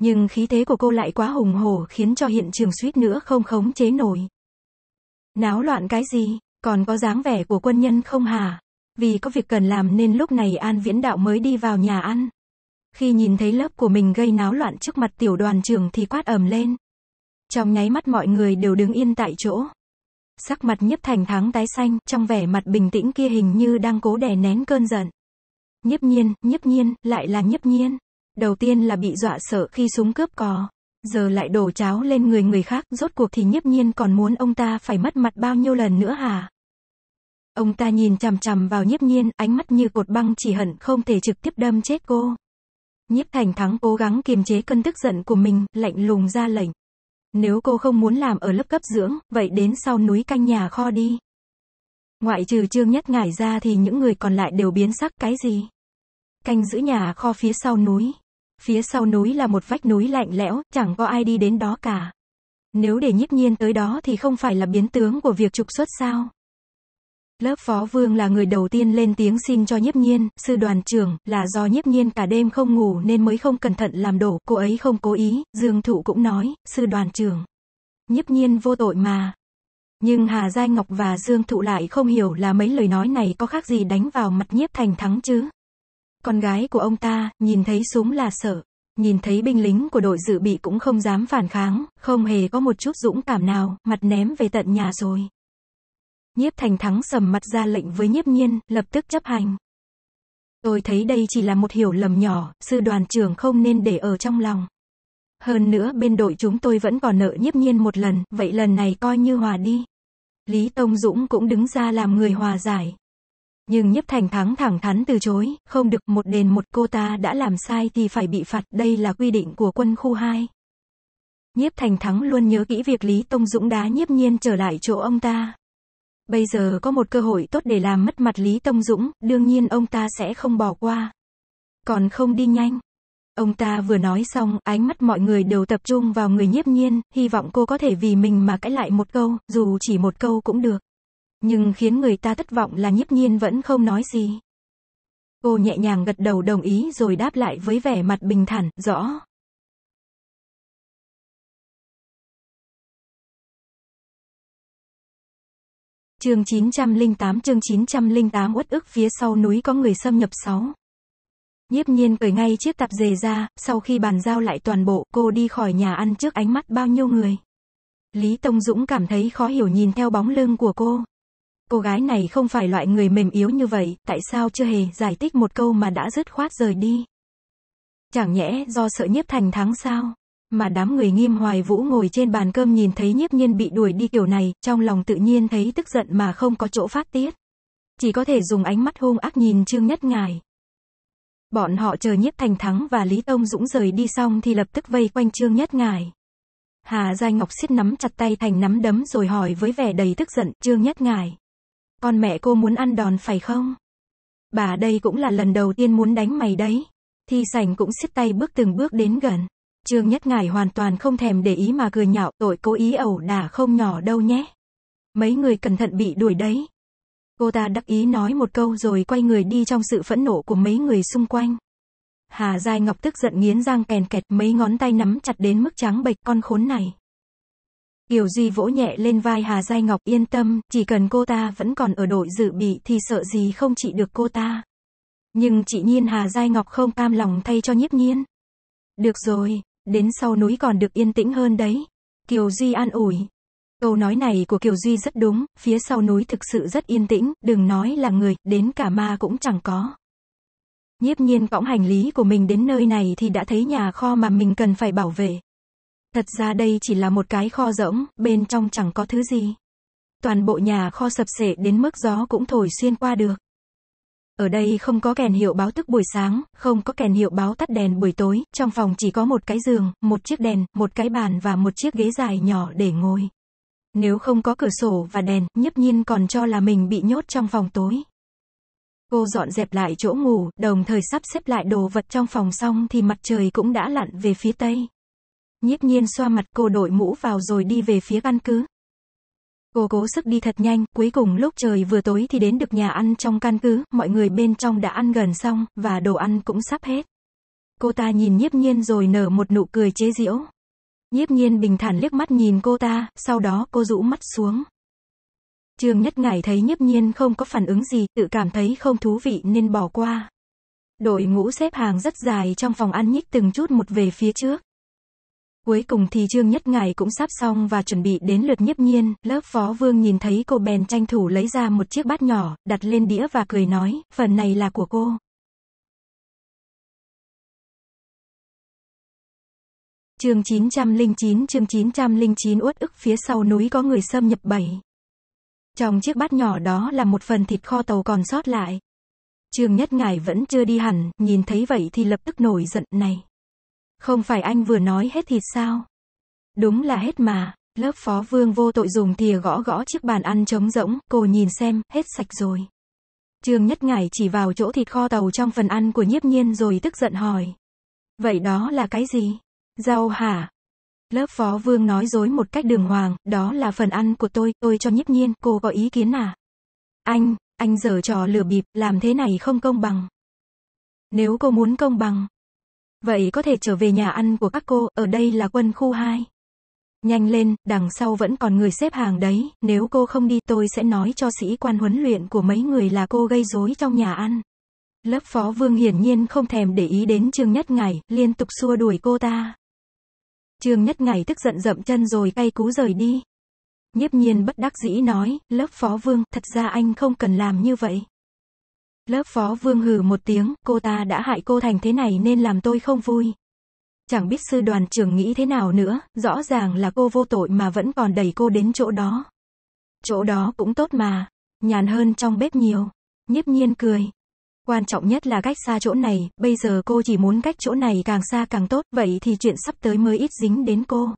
Nhưng khí thế của cô lại quá hùng hổ khiến cho hiện trường suýt nữa không khống chế nổi. Náo loạn cái gì, còn có dáng vẻ của quân nhân không hả? Vì có việc cần làm nên lúc này An Viễn Đạo mới đi vào nhà ăn. Khi nhìn thấy lớp của mình gây náo loạn trước mặt tiểu đoàn trưởng thì quát ầm lên. Trong nháy mắt mọi người đều đứng yên tại chỗ. Sắc mặt nhiếp thành thắng tái xanh, trong vẻ mặt bình tĩnh kia hình như đang cố đè nén cơn giận. Nhiếp nhiên, nhiếp nhiên, lại là nhiếp nhiên. Đầu tiên là bị dọa sợ khi súng cướp cò. Giờ lại đổ cháo lên người người khác, rốt cuộc thì nhiếp nhiên còn muốn ông ta phải mất mặt bao nhiêu lần nữa hả? Ông ta nhìn chằm chằm vào nhiếp nhiên, ánh mắt như cột băng chỉ hận không thể trực tiếp đâm chết cô. Nhiếp thành thắng cố gắng kiềm chế cơn tức giận của mình, lạnh lùng ra lệnh. Nếu cô không muốn làm ở lớp cấp dưỡng, vậy đến sau núi canh nhà kho đi. Ngoại trừ Trương Nhất Ngải ra thì những người còn lại đều biến sắc cái gì? Canh giữ nhà kho phía sau núi. Phía sau núi là một vách núi lạnh lẽo, chẳng có ai đi đến đó cả. Nếu để nhiếp nhiên tới đó thì không phải là biến tướng của việc trục xuất sao? Lớp phó vương là người đầu tiên lên tiếng xin cho nhiếp nhiên, sư đoàn trưởng, là do nhiếp nhiên cả đêm không ngủ nên mới không cẩn thận làm đổ, cô ấy không cố ý, dương thụ cũng nói, sư đoàn trưởng. Nhiếp nhiên vô tội mà. Nhưng Hà Giai Ngọc và Dương Thụ lại không hiểu là mấy lời nói này có khác gì đánh vào mặt nhiếp thành thắng chứ. Con gái của ông ta, nhìn thấy súng là sợ. Nhìn thấy binh lính của đội dự bị cũng không dám phản kháng, không hề có một chút dũng cảm nào, mặt ném về tận nhà rồi. Nhiếp Thành Thắng sầm mặt ra lệnh với Nhiếp Nhiên, lập tức chấp hành. Tôi thấy đây chỉ là một hiểu lầm nhỏ, sư đoàn trưởng không nên để ở trong lòng. Hơn nữa bên đội chúng tôi vẫn còn nợ Nhiếp Nhiên một lần, vậy lần này coi như hòa đi. Lý Tông Dũng cũng đứng ra làm người hòa giải. Nhưng Nhiếp Thành Thắng thẳng thắn từ chối, không được một đền một cô ta đã làm sai thì phải bị phạt, đây là quy định của quân khu 2. Nhiếp Thành Thắng luôn nhớ kỹ việc Lý Tông Dũng đá Nhiếp Nhiên trở lại chỗ ông ta, Bây giờ có một cơ hội tốt để làm mất mặt Lý Tông Dũng, đương nhiên ông ta sẽ không bỏ qua. Còn không đi nhanh. Ông ta vừa nói xong, ánh mắt mọi người đều tập trung vào người nhiếp nhiên, hy vọng cô có thể vì mình mà cãi lại một câu, dù chỉ một câu cũng được. Nhưng khiến người ta thất vọng là nhiếp nhiên vẫn không nói gì. Cô nhẹ nhàng gật đầu đồng ý rồi đáp lại với vẻ mặt bình thản, rõ. Chương 908 chương 908 uất ức phía sau núi có người xâm nhập 6. Nhiếp nhiên cởi ngay chiếc tạp dề ra, sau khi bàn giao lại toàn bộ, cô đi khỏi nhà ăn trước ánh mắt bao nhiêu người. Lý Tông Dũng cảm thấy khó hiểu nhìn theo bóng lưng của cô. Cô gái này không phải loại người mềm yếu như vậy, tại sao chưa hề giải thích một câu mà đã dứt khoát rời đi? Chẳng nhẽ do sợ nhiếp thành thắng sao? Mà đám người nghiêm hoài vũ ngồi trên bàn cơm nhìn thấy nhiếp nhiên bị đuổi đi kiểu này, trong lòng tự nhiên thấy tức giận mà không có chỗ phát tiết. Chỉ có thể dùng ánh mắt hung ác nhìn Trương Nhất Ngài. Bọn họ chờ nhiếp thành thắng và Lý Tông Dũng rời đi xong thì lập tức vây quanh Trương Nhất Ngài. Hà Giai Ngọc siết nắm chặt tay thành nắm đấm rồi hỏi với vẻ đầy tức giận, Trương Nhất Ngài. Con mẹ cô muốn ăn đòn phải không? Bà đây cũng là lần đầu tiên muốn đánh mày đấy. Thi sảnh cũng siết tay bước từng bước đến gần. Trương Nhất Ngải hoàn toàn không thèm để ý mà cười nhạo tội cố ý ẩu đả không nhỏ đâu nhé. Mấy người cẩn thận bị đuổi đấy. Cô ta đắc ý nói một câu rồi quay người đi trong sự phẫn nộ của mấy người xung quanh. Hà Giai Ngọc tức giận nghiến răng kèn kẹt mấy ngón tay nắm chặt đến mức trắng bệch con khốn này. Kiều Duy vỗ nhẹ lên vai Hà Giai Ngọc yên tâm, chỉ cần cô ta vẫn còn ở đội dự bị thì sợ gì không trị được cô ta. Nhưng chị Nhiên Hà Giai Ngọc không cam lòng thay cho nhiếp nhiên. Được rồi, Đến sau núi còn được yên tĩnh hơn đấy. Kiều Duy an ủi. Câu nói này của Kiều Duy rất đúng, phía sau núi thực sự rất yên tĩnh, đừng nói là người, đến cả ma cũng chẳng có. Nhiếp nhiên cõng hành lý của mình đến nơi này thì đã thấy nhà kho mà mình cần phải bảo vệ. Thật ra đây chỉ là một cái kho rỗng, bên trong chẳng có thứ gì. Toàn bộ nhà kho sập sệ đến mức gió cũng thổi xuyên qua được. Ở đây không có kèn hiệu báo thức buổi sáng, không có kèn hiệu báo tắt đèn buổi tối, trong phòng chỉ có một cái giường, một chiếc đèn, một cái bàn và một chiếc ghế dài nhỏ để ngồi. Nếu không có cửa sổ và đèn, nhấp nhiên còn cho là mình bị nhốt trong phòng tối. Cô dọn dẹp lại chỗ ngủ, đồng thời sắp xếp lại đồ vật trong phòng xong thì mặt trời cũng đã lặn về phía tây. Nhiếp nhiên xoa mặt cô đội mũ vào rồi đi về phía căn cứ. Cô cố sức đi thật nhanh, cuối cùng lúc trời vừa tối thì đến được nhà ăn trong căn cứ, mọi người bên trong đã ăn gần xong, và đồ ăn cũng sắp hết. Cô ta nhìn nhiếp nhiên rồi nở một nụ cười chế giễu. Nhiếp nhiên bình thản liếc mắt nhìn cô ta, sau đó cô rũ mắt xuống. Trương Nhất Ngải thấy nhiếp nhiên không có phản ứng gì, tự cảm thấy không thú vị nên bỏ qua. Đội ngũ xếp hàng rất dài trong phòng ăn nhích từng chút một về phía trước. Cuối cùng thì chương nhất ngài cũng sắp xong và chuẩn bị đến lượt nhiếp nhiên, lớp phó vương nhìn thấy cô bèn tranh thủ lấy ra một chiếc bát nhỏ, đặt lên đĩa và cười nói, phần này là của cô. Chương 909 Chương 909 uất ức phía sau núi có người xâm nhập bảy. Trong chiếc bát nhỏ đó là một phần thịt kho tàu còn sót lại. Trương Nhất ngài vẫn chưa đi hẳn, nhìn thấy vậy thì lập tức nổi giận này. Không phải anh vừa nói hết thịt sao? Đúng là hết mà. Lớp phó vương vô tội dùng thìa gõ gõ chiếc bàn ăn trống rỗng, cô nhìn xem, hết sạch rồi. Trương Nhất Ngải chỉ vào chỗ thịt kho tàu trong phần ăn của nhiếp nhiên rồi tức giận hỏi. Vậy đó là cái gì? Rau hả? Lớp phó vương nói dối một cách đường hoàng, đó là phần ăn của tôi, tôi cho nhiếp nhiên, cô có ý kiến à? Anh, anh giở trò lừa bịp, làm thế này không công bằng. Nếu cô muốn công bằng, Vậy có thể trở về nhà ăn của các cô, ở đây là quân khu 2. Nhanh lên, đằng sau vẫn còn người xếp hàng đấy, nếu cô không đi tôi sẽ nói cho sĩ quan huấn luyện của mấy người là cô gây rối trong nhà ăn. Lớp phó vương hiển nhiên không thèm để ý đến Trương Nhất Ngải, liên tục xua đuổi cô ta. Trương Nhất Ngải tức giận dậm chân rồi cay cú rời đi. Nhiếp nhiên bất đắc dĩ nói, lớp phó vương, thật ra anh không cần làm như vậy. Lớp phó vương hừ một tiếng, cô ta đã hại cô thành thế này nên làm tôi không vui. Chẳng biết sư đoàn trưởng nghĩ thế nào nữa, rõ ràng là cô vô tội mà vẫn còn đẩy cô đến chỗ đó. Chỗ đó cũng tốt mà, nhàn hơn trong bếp nhiều. Nhiếp nhiên cười. Quan trọng nhất là cách xa chỗ này, bây giờ cô chỉ muốn cách chỗ này càng xa càng tốt, vậy thì chuyện sắp tới mới ít dính đến cô.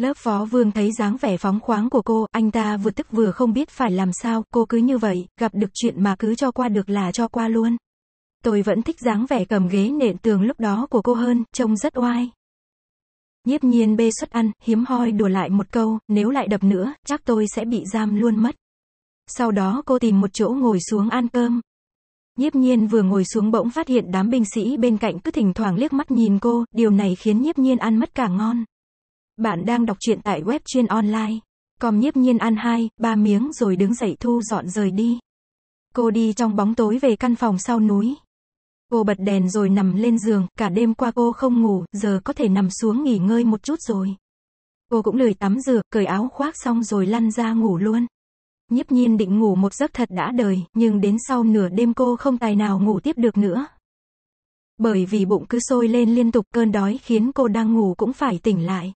Lớp phó vương thấy dáng vẻ phóng khoáng của cô, anh ta vừa tức vừa không biết phải làm sao, cô cứ như vậy, gặp được chuyện mà cứ cho qua được là cho qua luôn. Tôi vẫn thích dáng vẻ cầm ghế nện tường lúc đó của cô hơn, trông rất oai. Nhiếp nhiên bê xuất ăn, hiếm hoi đùa lại một câu, nếu lại đập nữa, chắc tôi sẽ bị giam luôn mất. Sau đó cô tìm một chỗ ngồi xuống ăn cơm. Nhiếp nhiên vừa ngồi xuống bỗng phát hiện đám binh sĩ bên cạnh cứ thỉnh thoảng liếc mắt nhìn cô, điều này khiến nhiếp nhiên ăn mất cả ngon. Bạn đang đọc truyện tại web chuyên online. Com nhiếp nhiên ăn hai, ba miếng rồi đứng dậy thu dọn rời đi. Cô đi trong bóng tối về căn phòng sau núi. Cô bật đèn rồi nằm lên giường, cả đêm qua cô không ngủ, giờ có thể nằm xuống nghỉ ngơi một chút rồi. Cô cũng lười tắm rửa, cởi áo khoác xong rồi lăn ra ngủ luôn. Nhiếp nhiên định ngủ một giấc thật đã đời, nhưng đến sau nửa đêm cô không tài nào ngủ tiếp được nữa. Bởi vì bụng cứ sôi lên liên tục cơn đói khiến cô đang ngủ cũng phải tỉnh lại.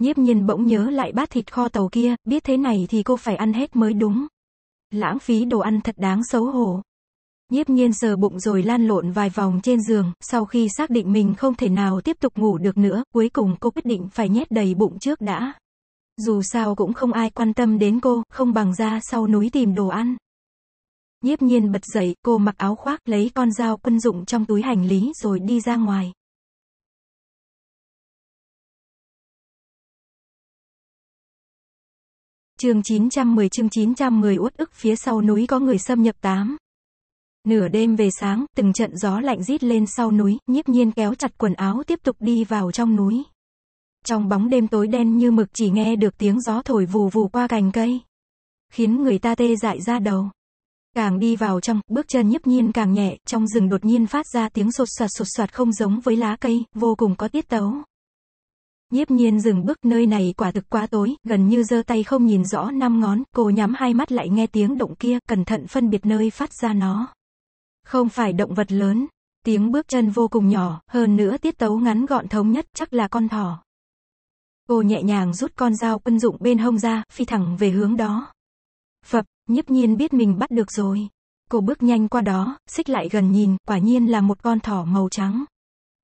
Nhiếp nhiên bỗng nhớ lại bát thịt kho tàu kia, biết thế này thì cô phải ăn hết mới đúng. Lãng phí đồ ăn thật đáng xấu hổ. Nhiếp nhiên sờ bụng rồi lan lộn vài vòng trên giường, sau khi xác định mình không thể nào tiếp tục ngủ được nữa, cuối cùng cô quyết định phải nhét đầy bụng trước đã. Dù sao cũng không ai quan tâm đến cô, không bằng ra sau núi tìm đồ ăn. Nhiếp nhiên bật dậy, cô mặc áo khoác, lấy con dao quân dụng trong túi hành lý rồi đi ra ngoài. Chương 910 chương 910 uất ức phía sau núi có người xâm nhập tám Nửa đêm về sáng, từng trận gió lạnh rít lên sau núi, nhiếp nhiên kéo chặt quần áo tiếp tục đi vào trong núi. Trong bóng đêm tối đen như mực chỉ nghe được tiếng gió thổi vù vù qua cành cây. Khiến người ta tê dại ra đầu. Càng đi vào trong, bước chân nhấp nhiên càng nhẹ, trong rừng đột nhiên phát ra tiếng sột soạt sột soạt không giống với lá cây, vô cùng có tiết tấu. Nhiếp nhiên dừng bước nơi này quả thực quá tối, gần như giơ tay không nhìn rõ năm ngón, cô nhắm hai mắt lại nghe tiếng động kia, cẩn thận phân biệt nơi phát ra nó. Không phải động vật lớn, tiếng bước chân vô cùng nhỏ, hơn nữa tiết tấu ngắn gọn thống nhất chắc là con thỏ. Cô nhẹ nhàng rút con dao quân dụng bên hông ra, phi thẳng về hướng đó. Phập, nhiếp nhiên biết mình bắt được rồi. Cô bước nhanh qua đó, xích lại gần nhìn, quả nhiên là một con thỏ màu trắng.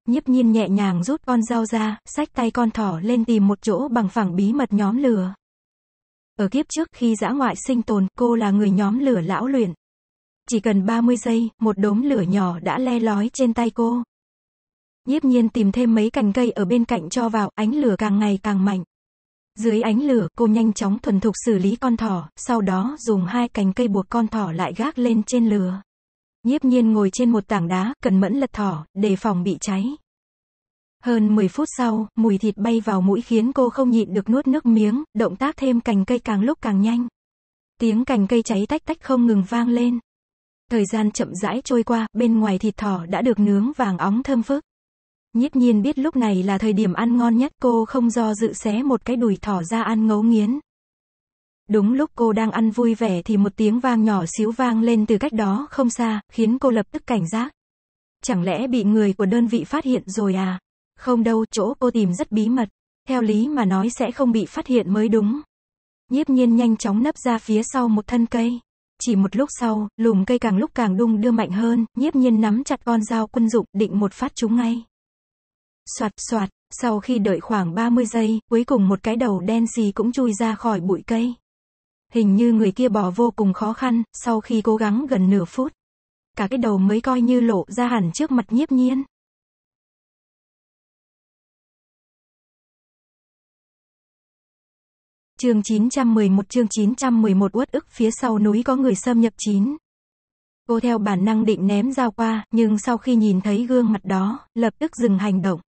Nhiếp nhiên nhẹ nhàng rút con dao ra, xách tay con thỏ lên tìm một chỗ bằng phẳng bí mật nhóm lửa. Ở kiếp trước khi dã ngoại sinh tồn, cô là người nhóm lửa lão luyện. Chỉ cần 30 giây, một đốm lửa nhỏ đã le lói trên tay cô. Nhiếp nhiên tìm thêm mấy cành cây ở bên cạnh cho vào, ánh lửa càng ngày càng mạnh. Dưới ánh lửa, cô nhanh chóng thuần thục xử lý con thỏ, sau đó dùng hai cành cây buộc con thỏ lại gác lên trên lửa nhiếp nhiên ngồi trên một tảng đá, cẩn mẫn lật thỏ, đề phòng bị cháy. Hơn 10 phút sau, mùi thịt bay vào mũi khiến cô không nhịn được nuốt nước miếng, động tác thêm cành cây càng lúc càng nhanh. Tiếng cành cây cháy tách tách không ngừng vang lên. Thời gian chậm rãi trôi qua, bên ngoài thịt thỏ đã được nướng vàng óng thơm phức. Nhiếp nhiên biết lúc này là thời điểm ăn ngon nhất cô không do dự xé một cái đùi thỏ ra ăn ngấu nghiến. Đúng lúc cô đang ăn vui vẻ thì một tiếng vang nhỏ xíu vang lên từ cách đó không xa, khiến cô lập tức cảnh giác. Chẳng lẽ bị người của đơn vị phát hiện rồi à? Không đâu, chỗ cô tìm rất bí mật. Theo lý mà nói sẽ không bị phát hiện mới đúng. Nhiếp nhiên nhanh chóng nấp ra phía sau một thân cây. Chỉ một lúc sau, lùm cây càng lúc càng đung đưa mạnh hơn, nhiếp nhiên nắm chặt con dao quân dụng định một phát chúng ngay. xoạt xoạt sau khi đợi khoảng 30 giây, cuối cùng một cái đầu đen xì cũng chui ra khỏi bụi cây. Hình như người kia bỏ vô cùng khó khăn, sau khi cố gắng gần nửa phút. Cả cái đầu mới coi như lộ ra hẳn trước mặt nhiếp nhiên. Chương 911 chương 911 uất ức phía sau núi có người xâm nhập chín. Cô theo bản năng định ném dao qua, nhưng sau khi nhìn thấy gương mặt đó, lập tức dừng hành động.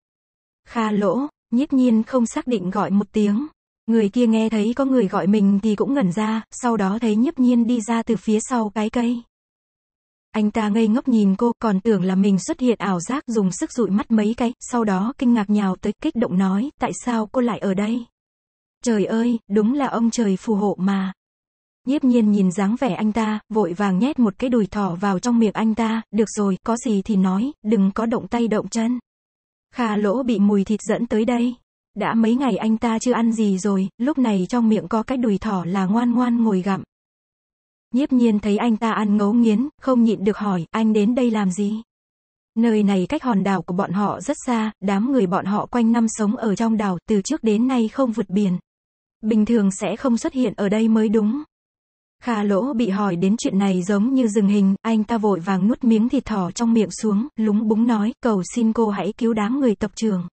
Kha lỗ, nhiếp nhiên không xác định gọi một tiếng, Người kia nghe thấy có người gọi mình thì cũng ngẩn ra, sau đó thấy nhấp nhiên đi ra từ phía sau cái cây. Anh ta ngây ngốc nhìn cô, còn tưởng là mình xuất hiện ảo giác dùng sức dụi mắt mấy cái, sau đó kinh ngạc nhào tới kích động nói, tại sao cô lại ở đây? Trời ơi, đúng là ông trời phù hộ mà. Nhiếp nhiên nhìn dáng vẻ anh ta, vội vàng nhét một cái đùi thỏ vào trong miệng anh ta, được rồi, có gì thì nói, đừng có động tay động chân. Khà lỗ bị mùi thịt dẫn tới đây. Đã mấy ngày anh ta chưa ăn gì rồi, lúc này trong miệng có cái đùi thỏ là ngoan ngoan ngồi gặm. Nhiếp nhiên thấy anh ta ăn ngấu nghiến, không nhịn được hỏi, anh đến đây làm gì? Nơi này cách hòn đảo của bọn họ rất xa, đám người bọn họ quanh năm sống ở trong đảo, từ trước đến nay không vượt biển. Bình thường sẽ không xuất hiện ở đây mới đúng. Kha lỗ bị hỏi đến chuyện này giống như dừng hình, anh ta vội vàng nuốt miếng thịt thỏ trong miệng xuống, lúng búng nói, cầu xin cô hãy cứu đám người tộc trường,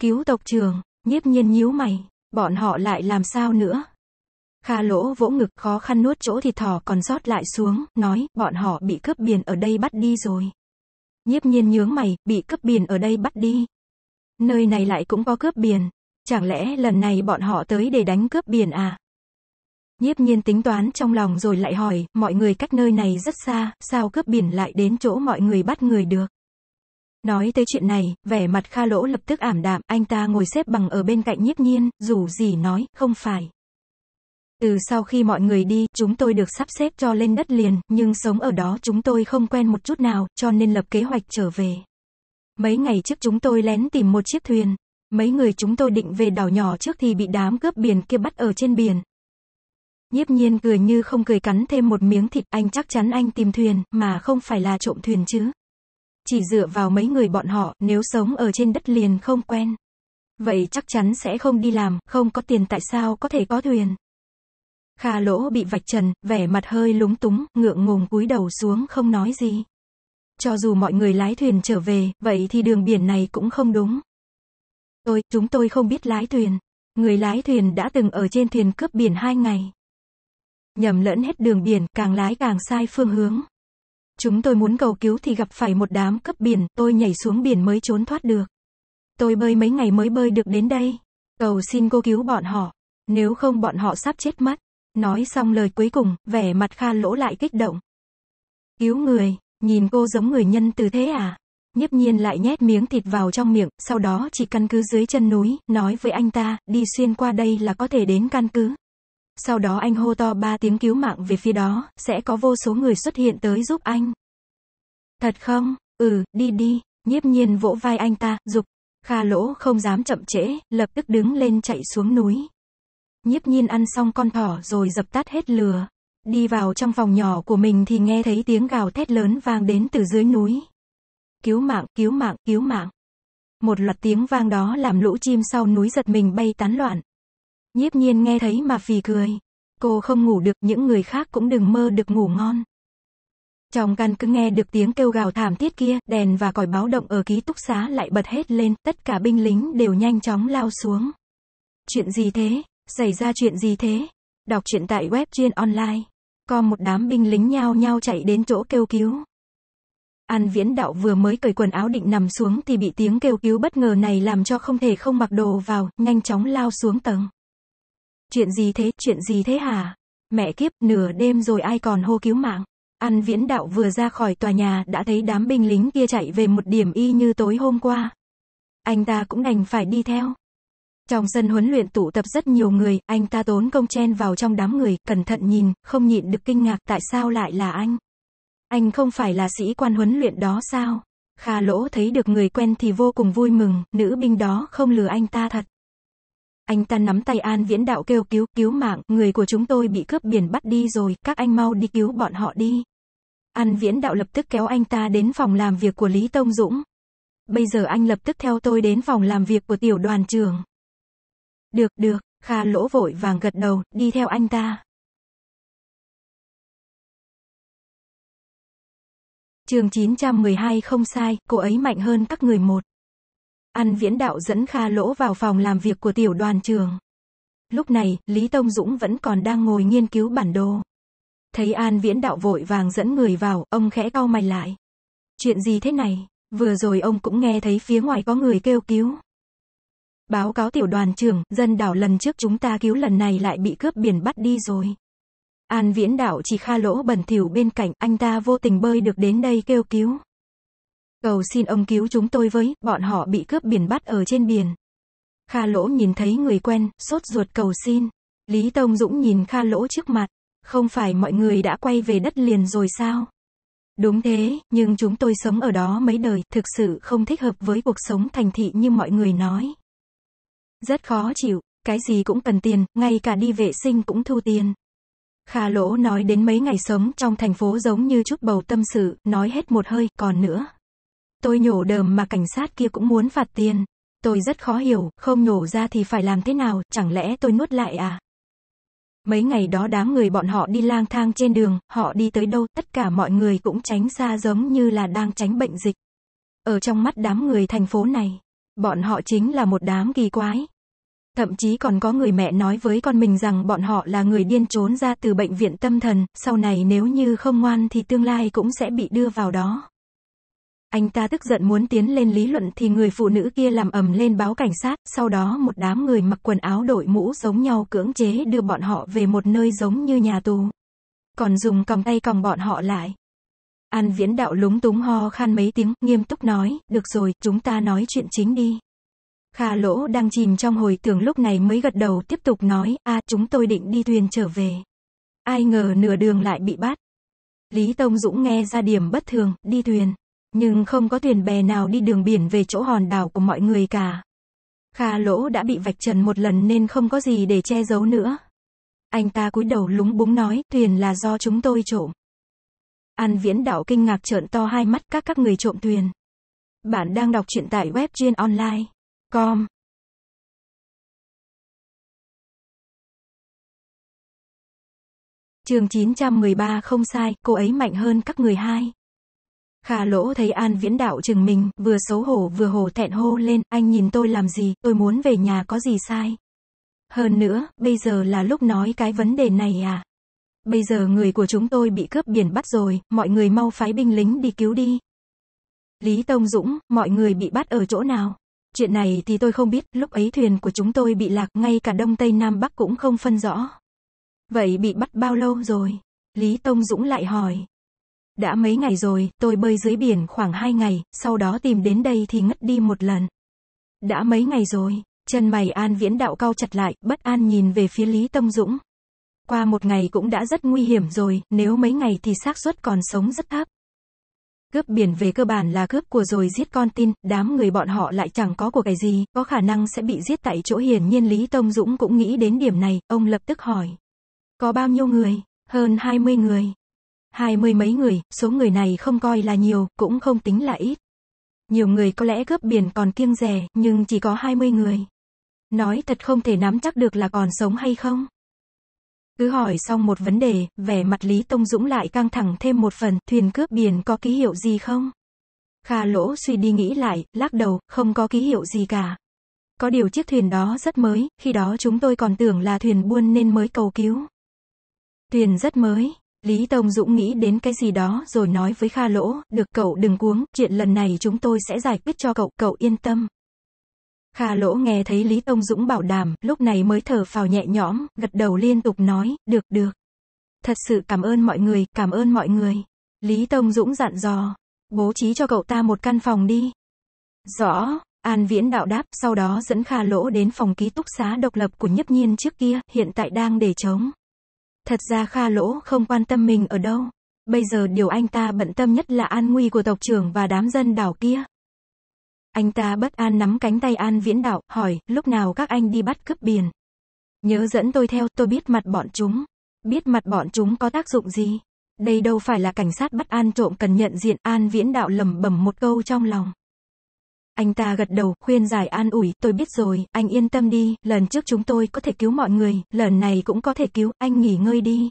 Cứu tộc trường. Nhiếp nhiên nhíu mày, bọn họ lại làm sao nữa? Kha lỗ vỗ ngực khó khăn nuốt chỗ thì thỏ còn rót lại xuống, nói, bọn họ bị cướp biển ở đây bắt đi rồi. Nhiếp nhiên nhướng mày, bị cướp biển ở đây bắt đi. Nơi này lại cũng có cướp biển. Chẳng lẽ lần này bọn họ tới để đánh cướp biển à? Nhiếp nhiên tính toán trong lòng rồi lại hỏi, mọi người cách nơi này rất xa, sao cướp biển lại đến chỗ mọi người bắt người được? Nói tới chuyện này, vẻ mặt Kha Lỗ lập tức ảm đạm, anh ta ngồi xếp bằng ở bên cạnh nhiếp nhiên, dù gì nói, không phải. Từ sau khi mọi người đi, chúng tôi được sắp xếp cho lên đất liền, nhưng sống ở đó chúng tôi không quen một chút nào, cho nên lập kế hoạch trở về. Mấy ngày trước chúng tôi lén tìm một chiếc thuyền. Mấy người chúng tôi định về đảo nhỏ trước thì bị đám cướp biển kia bắt ở trên biển. Nhiếp nhiên cười như không cười cắn thêm một miếng thịt, anh chắc chắn anh tìm thuyền, mà không phải là trộm thuyền chứ chỉ dựa vào mấy người bọn họ, nếu sống ở trên đất liền không quen. Vậy chắc chắn sẽ không đi làm, không có tiền tại sao có thể có thuyền. Kha lỗ bị vạch trần, vẻ mặt hơi lúng túng, ngượng ngùng cúi đầu xuống không nói gì. Cho dù mọi người lái thuyền trở về, vậy thì đường biển này cũng không đúng. Tôi, chúng tôi không biết lái thuyền. Người lái thuyền đã từng ở trên thuyền cướp biển hai ngày. Nhầm lẫn hết đường biển, càng lái càng sai phương hướng. Chúng tôi muốn cầu cứu thì gặp phải một đám cướp biển, tôi nhảy xuống biển mới trốn thoát được. Tôi bơi mấy ngày mới bơi được đến đây. Cầu xin cô cứu bọn họ, nếu không bọn họ sắp chết mất. Nói xong lời cuối cùng, vẻ mặt Kha lỗ lại kích động. Cứu người, nhìn cô giống người nhân từ thế à? Nhấp nhiên lại nhét miếng thịt vào trong miệng, sau đó chỉ căn cứ dưới chân núi, nói với anh ta, đi xuyên qua đây là có thể đến căn cứ. Sau đó anh hô to ba tiếng cứu mạng về phía đó, sẽ có vô số người xuất hiện tới giúp anh. Thật không? Ừ, đi đi, nhiếp nhiên vỗ vai anh ta, dục. Kha lỗ không dám chậm trễ, lập tức đứng lên chạy xuống núi. Nhiếp nhiên ăn xong con thỏ rồi dập tắt hết lửa. Đi vào trong phòng nhỏ của mình thì nghe thấy tiếng gào thét lớn vang đến từ dưới núi. Cứu mạng, cứu mạng, cứu mạng. Một loạt tiếng vang đó làm lũ chim sau núi giật mình bay tán loạn, Nhiếp nhiên nghe thấy mà phì cười. Cô không ngủ được, những người khác cũng đừng mơ được ngủ ngon. Trong căn cứ nghe được tiếng kêu gào thảm thiết kia, đèn và còi báo động ở ký túc xá lại bật hết lên, tất cả binh lính đều nhanh chóng lao xuống. Chuyện gì thế? Xảy ra chuyện gì thế? Đọc truyện tại web chuyên online. Có một đám binh lính nhao nhao chạy đến chỗ kêu cứu. An Viễn Đạo vừa mới cởi quần áo định nằm xuống thì bị tiếng kêu cứu bất ngờ này làm cho không thể không mặc đồ vào, nhanh chóng lao xuống tầng. Chuyện gì thế, chuyện gì thế hả? Mẹ kiếp, nửa đêm rồi ai còn hô cứu mạng. Ăn viễn đạo vừa ra khỏi tòa nhà đã thấy đám binh lính kia chạy về một điểm y như tối hôm qua. Anh ta cũng đành phải đi theo. Trong sân huấn luyện tụ tập rất nhiều người, anh ta tốn công chen vào trong đám người, cẩn thận nhìn, không nhịn được kinh ngạc tại sao lại là anh. Anh không phải là sĩ quan huấn luyện đó sao? Kha lỗ thấy được người quen thì vô cùng vui mừng, nữ binh đó không lừa anh ta thật. Anh ta nắm tay An Viễn Đạo kêu cứu, cứu mạng, người của chúng tôi bị cướp biển bắt đi rồi, các anh mau đi cứu bọn họ đi. An Viễn Đạo lập tức kéo anh ta đến phòng làm việc của Lý Tông Dũng. Bây giờ anh lập tức theo tôi đến phòng làm việc của tiểu đoàn trưởng. Được, được, Kha lỗ vội vàng gật đầu, đi theo anh ta. Trường 912 không sai, cô ấy mạnh hơn các người một. An Viễn Đạo dẫn Kha Lỗ vào phòng làm việc của tiểu đoàn trường. Lúc này, Lý Tông Dũng vẫn còn đang ngồi nghiên cứu bản đồ. Thấy An Viễn Đạo vội vàng dẫn người vào, ông khẽ cau mày lại. Chuyện gì thế này? Vừa rồi ông cũng nghe thấy phía ngoài có người kêu cứu. Báo cáo tiểu đoàn trưởng, dân đảo lần trước chúng ta cứu lần này lại bị cướp biển bắt đi rồi. An Viễn Đạo chỉ kha lỗ bẩn thỉu bên cạnh, anh ta vô tình bơi được đến đây kêu cứu. Cầu xin ông cứu chúng tôi với, bọn họ bị cướp biển bắt ở trên biển. Kha lỗ nhìn thấy người quen, sốt ruột cầu xin. Lý Tông Dũng nhìn Kha lỗ trước mặt. Không phải mọi người đã quay về đất liền rồi sao? Đúng thế, nhưng chúng tôi sống ở đó mấy đời, thực sự không thích hợp với cuộc sống thành thị như mọi người nói. Rất khó chịu, cái gì cũng cần tiền, ngay cả đi vệ sinh cũng thu tiền. Kha lỗ nói đến mấy ngày sống trong thành phố giống như chút bầu tâm sự, nói hết một hơi, còn nữa. Tôi nhổ đờm mà cảnh sát kia cũng muốn phạt tiền. Tôi rất khó hiểu, không nhổ ra thì phải làm thế nào, chẳng lẽ tôi nuốt lại à? Mấy ngày đó đám người bọn họ đi lang thang trên đường, họ đi tới đâu, tất cả mọi người cũng tránh xa giống như là đang tránh bệnh dịch. Ở trong mắt đám người thành phố này, bọn họ chính là một đám kỳ quái. Thậm chí còn có người mẹ nói với con mình rằng bọn họ là người điên trốn ra từ bệnh viện tâm thần, sau này nếu như không ngoan thì tương lai cũng sẽ bị đưa vào đó. Anh ta tức giận muốn tiến lên lý luận thì người phụ nữ kia làm ầm lên báo cảnh sát, sau đó một đám người mặc quần áo đội mũ giống nhau cưỡng chế đưa bọn họ về một nơi giống như nhà tù. Còn dùng còng tay còng bọn họ lại. An viễn đạo lúng túng ho khan mấy tiếng, nghiêm túc nói, được rồi, chúng ta nói chuyện chính đi. Kha lỗ đang chìm trong hồi tưởng lúc này mới gật đầu tiếp tục nói, a chúng tôi định đi thuyền trở về. Ai ngờ nửa đường lại bị bắt. Lý Tông Dũng nghe ra điểm bất thường, đi thuyền. Nhưng không có thuyền bè nào đi đường biển về chỗ hòn đảo của mọi người cả. Kha lỗ đã bị vạch trần một lần nên không có gì để che giấu nữa. Anh ta cúi đầu lúng búng nói, thuyền là do chúng tôi trộm. An viễn đảo kinh ngạc trợn to hai mắt các các người trộm thuyền. Bạn đang đọc truyện tại web online. com Trường 913 không sai, cô ấy mạnh hơn các người hai. Khả lỗ thấy An Viễn Đạo chừng mình, vừa xấu hổ vừa hổ thẹn hô lên, anh nhìn tôi làm gì, tôi muốn về nhà có gì sai. Hơn nữa, bây giờ là lúc nói cái vấn đề này à? Bây giờ người của chúng tôi bị cướp biển bắt rồi, mọi người mau phái binh lính đi cứu đi. Lý Tông Dũng, mọi người bị bắt ở chỗ nào? Chuyện này thì tôi không biết, lúc ấy thuyền của chúng tôi bị lạc, ngay cả Đông Tây Nam Bắc cũng không phân rõ. Vậy bị bắt bao lâu rồi? Lý Tông Dũng lại hỏi. Đã mấy ngày rồi, tôi bơi dưới biển khoảng 2 ngày, sau đó tìm đến đây thì ngất đi một lần. Đã mấy ngày rồi, chân mày An Viễn Đạo cau chặt lại, bất an nhìn về phía Lý Tông Dũng. Qua một ngày cũng đã rất nguy hiểm rồi, nếu mấy ngày thì xác suất còn sống rất thấp. Cướp biển về cơ bản là cướp của rồi giết con tin, đám người bọn họ lại chẳng có của cái gì, có khả năng sẽ bị giết tại chỗ hiển nhiên Lý Tông Dũng cũng nghĩ đến điểm này, ông lập tức hỏi. Có bao nhiêu người? Hơn 20 người hai mươi mấy người, số người này không coi là nhiều, cũng không tính là ít. Nhiều người có lẽ cướp biển còn kiêng rẻ, nhưng chỉ có hai mươi người. Nói thật không thể nắm chắc được là còn sống hay không. Cứ hỏi xong một vấn đề, vẻ mặt Lý Tông Dũng lại căng thẳng thêm một phần, thuyền cướp biển có ký hiệu gì không? Kha lỗ suy đi nghĩ lại, lắc đầu, không có ký hiệu gì cả. Có điều chiếc thuyền đó rất mới, khi đó chúng tôi còn tưởng là thuyền buôn nên mới cầu cứu. Thuyền rất mới, Lý Tông Dũng nghĩ đến cái gì đó rồi nói với Kha Lỗ, được cậu đừng cuống, chuyện lần này chúng tôi sẽ giải quyết cho cậu, cậu yên tâm. Kha Lỗ nghe thấy Lý Tông Dũng bảo đảm, lúc này mới thở phào nhẹ nhõm, gật đầu liên tục nói, được được. Thật sự cảm ơn mọi người, cảm ơn mọi người. Lý Tông Dũng dặn dò, bố trí cho cậu ta một căn phòng đi. Rõ, An Viễn đạo đáp, sau đó dẫn Kha Lỗ đến phòng ký túc xá độc lập của Nhấp Nhiên trước kia, hiện tại đang để trống. Thật ra Kha Lỗ không quan tâm mình ở đâu. Bây giờ điều anh ta bận tâm nhất là an nguy của tộc trưởng và đám dân đảo kia. Anh ta bất an nắm cánh tay An Viễn Đạo, hỏi, lúc nào các anh đi bắt cướp biển? Nhớ dẫn tôi theo, tôi biết mặt bọn chúng. Biết mặt bọn chúng có tác dụng gì? Đây đâu phải là cảnh sát bắt An trộm cần nhận diện, An Viễn Đạo lầm bẩm một câu trong lòng. Anh ta gật đầu, khuyên giải an ủi, tôi biết rồi, anh yên tâm đi, lần trước chúng tôi có thể cứu mọi người, lần này cũng có thể cứu, anh nghỉ ngơi đi.